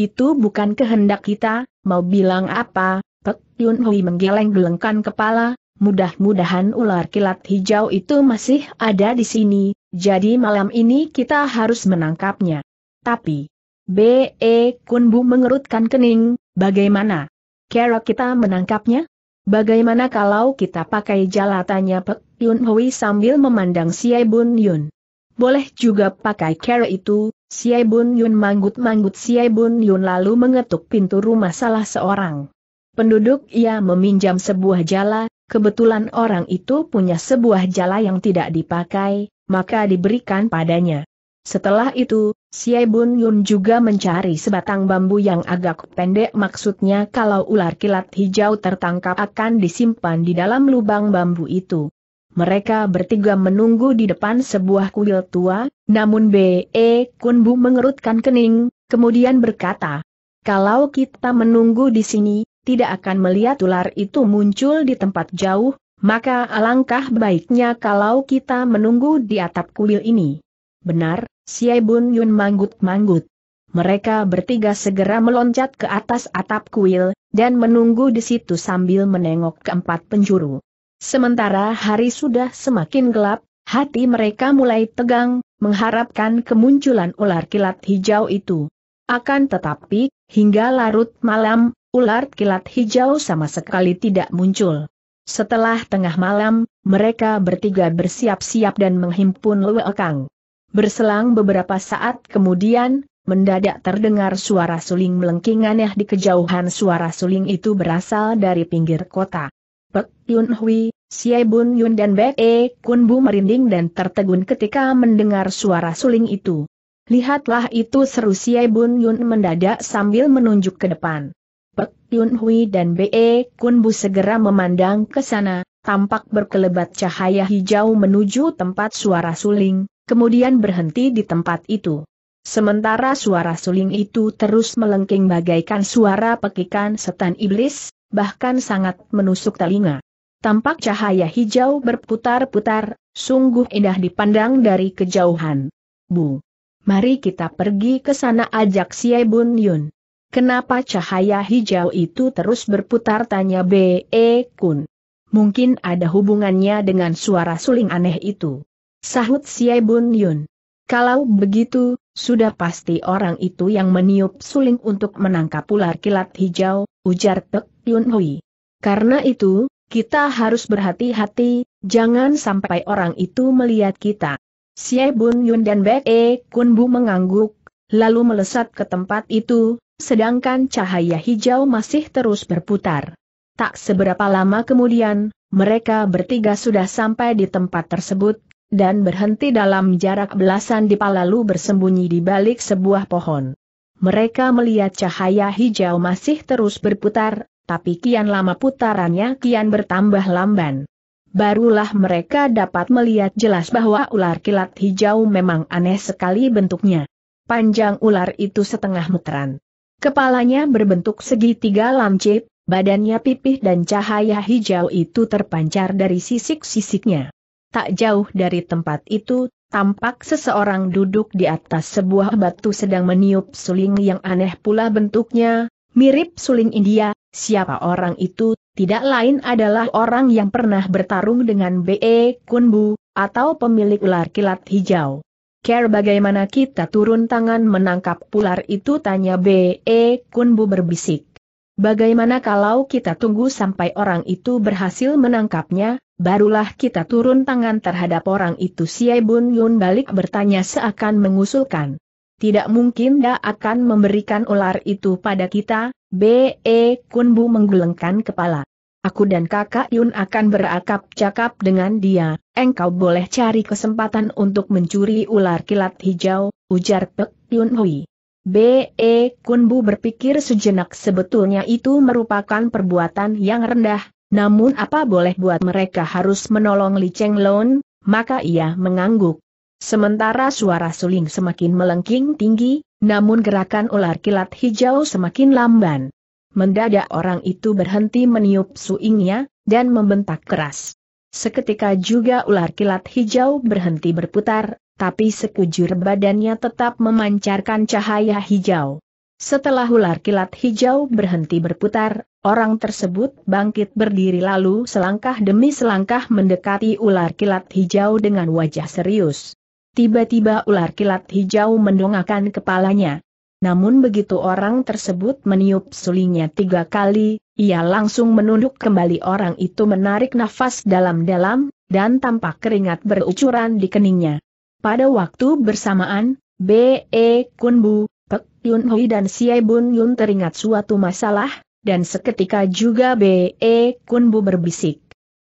Itu bukan kehendak kita, mau bilang apa, Pek Yun Hui menggeleng-gelengkan kepala, Mudah-mudahan ular kilat hijau itu masih ada di sini, jadi malam ini kita harus menangkapnya. Tapi, B.E. Kunbu mengerutkan kening, bagaimana? Kira kita menangkapnya? Bagaimana kalau kita pakai jalatannya Pek Yun Hui sambil memandang Siai Bun Yun? Boleh juga pakai kera itu, Siai Bun Yun manggut-manggut Siai Bun Yun lalu mengetuk pintu rumah salah seorang. Penduduk ia meminjam sebuah jala, Kebetulan orang itu punya sebuah jala yang tidak dipakai, maka diberikan padanya. Setelah itu, Xie Bun Yun juga mencari sebatang bambu yang agak pendek maksudnya kalau ular kilat hijau tertangkap akan disimpan di dalam lubang bambu itu. Mereka bertiga menunggu di depan sebuah kuil tua, namun B.E. Kun Bu mengerutkan kening, kemudian berkata, kalau kita menunggu di sini, tidak akan melihat ular itu muncul di tempat jauh, maka alangkah baiknya kalau kita menunggu di atap kuil ini. Benar, Siai Bun Yun manggut-manggut. Mereka bertiga segera meloncat ke atas atap kuil, dan menunggu di situ sambil menengok keempat penjuru. Sementara hari sudah semakin gelap, hati mereka mulai tegang, mengharapkan kemunculan ular kilat hijau itu. Akan tetapi, hingga larut malam, ular kilat hijau sama sekali tidak muncul. Setelah tengah malam, mereka bertiga bersiap-siap dan menghimpun Luekang. Berselang beberapa saat kemudian, mendadak terdengar suara suling melengking aneh di kejauhan suara suling itu berasal dari pinggir kota. Pek Yun Hui, Xie Bun Yun dan Bek E Kun Bu merinding dan tertegun ketika mendengar suara suling itu. Lihatlah itu seru Xie Bun Yun mendadak sambil menunjuk ke depan. Pek Yun Hui dan Be Kun Bu segera memandang ke sana, tampak berkelebat cahaya hijau menuju tempat suara suling, kemudian berhenti di tempat itu. Sementara suara suling itu terus melengking bagaikan suara pekikan setan iblis, bahkan sangat menusuk telinga. Tampak cahaya hijau berputar-putar, sungguh indah dipandang dari kejauhan. Bu, mari kita pergi ke sana ajak Bun Yun. Kenapa cahaya hijau itu terus berputar tanya B.E. Kun. Mungkin ada hubungannya dengan suara suling aneh itu. Sahut Siai Bun Yun. Kalau begitu, sudah pasti orang itu yang meniup suling untuk menangkap ular kilat hijau, ujar Pek Yun Hui. Karena itu, kita harus berhati-hati, jangan sampai orang itu melihat kita. Siai Bun Yun dan Bek Kun Bu mengangguk, lalu melesat ke tempat itu, sedangkan cahaya hijau masih terus berputar. Tak seberapa lama kemudian, mereka bertiga sudah sampai di tempat tersebut, dan berhenti dalam jarak belasan di lalu bersembunyi di balik sebuah pohon. Mereka melihat cahaya hijau masih terus berputar, tapi kian lama putarannya kian bertambah lamban. Barulah mereka dapat melihat jelas bahwa ular kilat hijau memang aneh sekali bentuknya panjang ular itu setengah meteran. Kepalanya berbentuk segitiga lancip, badannya pipih dan cahaya hijau itu terpancar dari sisik-sisiknya. Tak jauh dari tempat itu, tampak seseorang duduk di atas sebuah batu sedang meniup suling yang aneh pula bentuknya, mirip suling India, siapa orang itu, tidak lain adalah orang yang pernah bertarung dengan B.E. Kunbu, atau pemilik ular kilat hijau. Care bagaimana kita turun tangan menangkap ular itu tanya B.E. Kunbu berbisik. Bagaimana kalau kita tunggu sampai orang itu berhasil menangkapnya, barulah kita turun tangan terhadap orang itu si Bun Yun balik bertanya seakan mengusulkan. Tidak mungkin dia akan memberikan ular itu pada kita, B.E. Kunbu menggelengkan kepala aku dan kakak Yun akan berakap cakap dengan dia, engkau boleh cari kesempatan untuk mencuri ular kilat hijau, ujar Pek Yun Hui. B.E. Bu berpikir sejenak sebetulnya itu merupakan perbuatan yang rendah, namun apa boleh buat mereka harus menolong Li Cheng Lon, maka ia mengangguk. Sementara suara suling semakin melengking tinggi, namun gerakan ular kilat hijau semakin lamban mendadak orang itu berhenti meniup suingnya, dan membentak keras. Seketika juga ular kilat hijau berhenti berputar, tapi sekujur badannya tetap memancarkan cahaya hijau. Setelah ular kilat hijau berhenti berputar, orang tersebut bangkit berdiri lalu selangkah demi selangkah mendekati ular kilat hijau dengan wajah serius. Tiba-tiba ular kilat hijau mendongakkan kepalanya. Namun begitu orang tersebut meniup sulinya tiga kali, ia langsung menunduk kembali orang itu menarik nafas dalam-dalam, dan tampak keringat berucuran di keningnya. Pada waktu bersamaan, B.E. Kunbu, Pek Yun Hui dan Siai Bun Yun teringat suatu masalah, dan seketika juga B.E. Kunbu berbisik.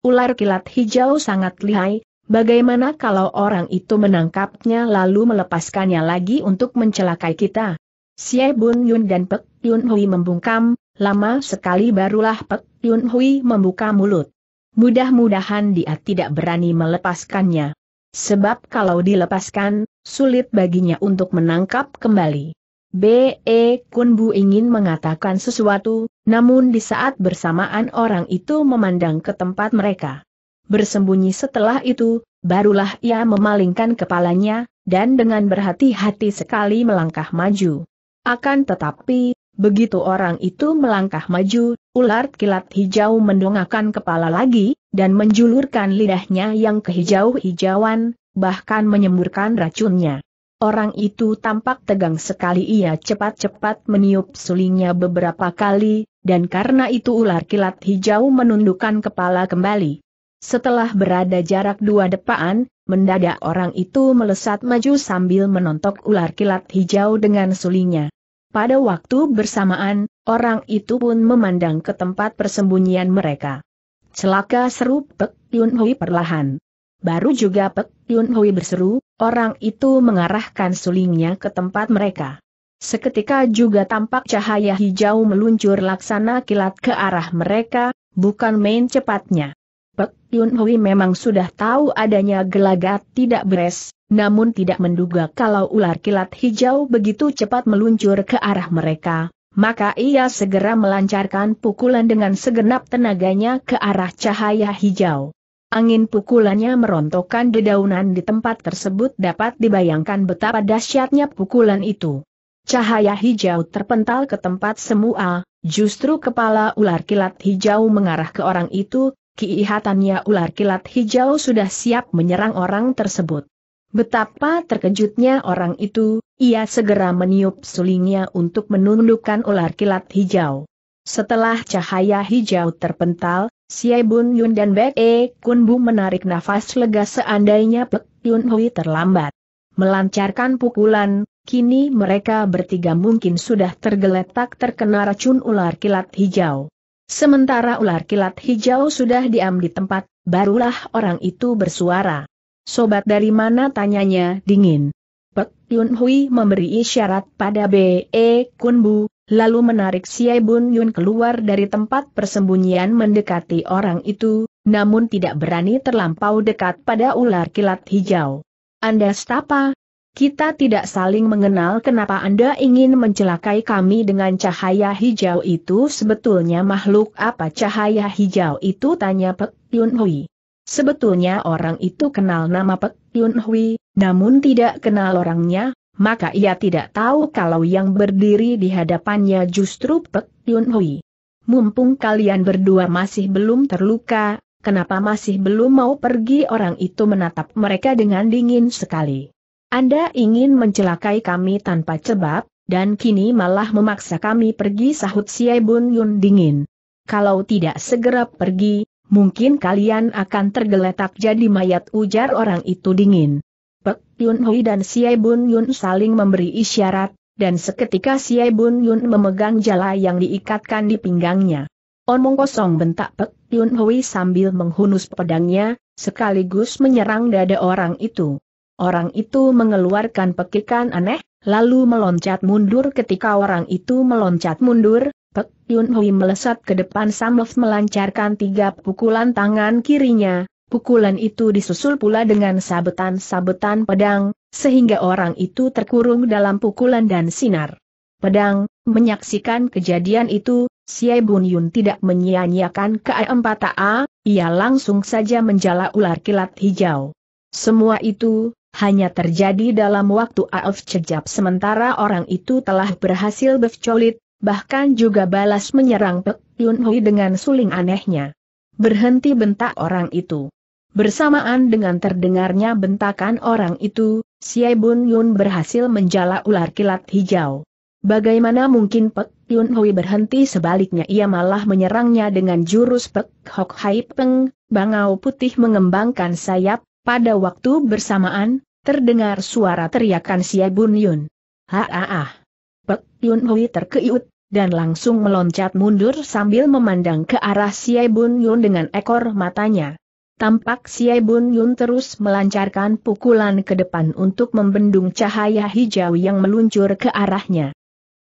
Ular kilat hijau sangat lihai, bagaimana kalau orang itu menangkapnya lalu melepaskannya lagi untuk mencelakai kita? Xie Bun Yun dan Pek Yun Hui membungkam, lama sekali barulah Pek Yun Hui membuka mulut. Mudah-mudahan dia tidak berani melepaskannya. Sebab kalau dilepaskan, sulit baginya untuk menangkap kembali. B.E. Kun Bu ingin mengatakan sesuatu, namun di saat bersamaan orang itu memandang ke tempat mereka. Bersembunyi setelah itu, barulah ia memalingkan kepalanya, dan dengan berhati-hati sekali melangkah maju. Akan tetapi, begitu orang itu melangkah maju, ular kilat hijau mendongakkan kepala lagi, dan menjulurkan lidahnya yang kehijau-hijauan, bahkan menyemburkan racunnya. Orang itu tampak tegang sekali ia cepat-cepat meniup sulingnya beberapa kali, dan karena itu ular kilat hijau menundukkan kepala kembali. Setelah berada jarak dua depaan, mendadak orang itu melesat maju sambil menontok ular kilat hijau dengan sulingnya. Pada waktu bersamaan, orang itu pun memandang ke tempat persembunyian mereka. Celaka seru Pek Yun Hui perlahan. Baru juga Pek Yun Hui berseru, orang itu mengarahkan sulingnya ke tempat mereka. Seketika juga tampak cahaya hijau meluncur laksana kilat ke arah mereka, bukan main cepatnya. Pek Yun Hui memang sudah tahu adanya gelagat tidak beres, namun tidak menduga kalau ular kilat hijau begitu cepat meluncur ke arah mereka, maka ia segera melancarkan pukulan dengan segenap tenaganya ke arah cahaya hijau. Angin pukulannya merontokkan dedaunan di tempat tersebut dapat dibayangkan betapa dahsyatnya pukulan itu. Cahaya hijau terpental ke tempat semua, justru kepala ular kilat hijau mengarah ke orang itu kiihatannya ular kilat hijau sudah siap menyerang orang tersebut. Betapa terkejutnya orang itu, ia segera meniup sulingnya untuk menundukkan ular kilat hijau. Setelah cahaya hijau terpental, Siai Bun Yun dan Bek E Kun Bu menarik nafas lega seandainya Pek Yun Hui terlambat. Melancarkan pukulan, kini mereka bertiga mungkin sudah tergeletak terkena racun ular kilat hijau. Sementara ular kilat hijau sudah diam di tempat, barulah orang itu bersuara. Sobat dari mana tanyanya dingin. Pek Yun Hui memberi isyarat pada B.E. Kunbu, lalu menarik Siai Bun Yun keluar dari tempat persembunyian mendekati orang itu, namun tidak berani terlampau dekat pada ular kilat hijau. Anda stapa, kita tidak saling mengenal kenapa Anda ingin mencelakai kami dengan cahaya hijau itu sebetulnya makhluk apa cahaya hijau itu tanya Pek Yun Hui. Sebetulnya orang itu kenal nama Pek Yun Hui, namun tidak kenal orangnya, maka ia tidak tahu kalau yang berdiri di hadapannya justru Pek Yun Hui. Mumpung kalian berdua masih belum terluka, kenapa masih belum mau pergi orang itu menatap mereka dengan dingin sekali. Anda ingin mencelakai kami tanpa sebab, dan kini malah memaksa kami pergi sahut si Bun Yun dingin. Kalau tidak segera pergi, mungkin kalian akan tergeletak jadi mayat ujar orang itu dingin. Pek Yun Hui dan si Bun Yun saling memberi isyarat, dan seketika si Bun Yun memegang jala yang diikatkan di pinggangnya. Omong kosong bentak Pek Yun Hui sambil menghunus pedangnya, sekaligus menyerang dada orang itu. Orang itu mengeluarkan pekikan aneh, lalu meloncat mundur ketika orang itu meloncat mundur, Pek Yun Hui melesat ke depan Samlov melancarkan tiga pukulan tangan kirinya, pukulan itu disusul pula dengan sabetan-sabetan pedang, sehingga orang itu terkurung dalam pukulan dan sinar. Pedang, menyaksikan kejadian itu, Xie Bun Yun tidak menyia-nyiakan ke A4A, ia langsung saja menjala ular kilat hijau. Semua itu, hanya terjadi dalam waktu AF cejap sementara orang itu telah berhasil bercolit, bahkan juga balas menyerang Pek Yun Hui dengan suling anehnya. Berhenti bentak orang itu. Bersamaan dengan terdengarnya bentakan orang itu, Xie Bun Yun berhasil menjala ular kilat hijau. Bagaimana mungkin Pek Yun Hui berhenti sebaliknya ia malah menyerangnya dengan jurus Pek Hok Hai Peng, bangau putih mengembangkan sayap, pada waktu bersamaan, terdengar suara teriakan si Bun Yun. ha ha ha. Pek Yun Hui terkeiut, dan langsung meloncat mundur sambil memandang ke arah si Bun Yun dengan ekor matanya. Tampak si Bun Yun terus melancarkan pukulan ke depan untuk membendung cahaya hijau yang meluncur ke arahnya.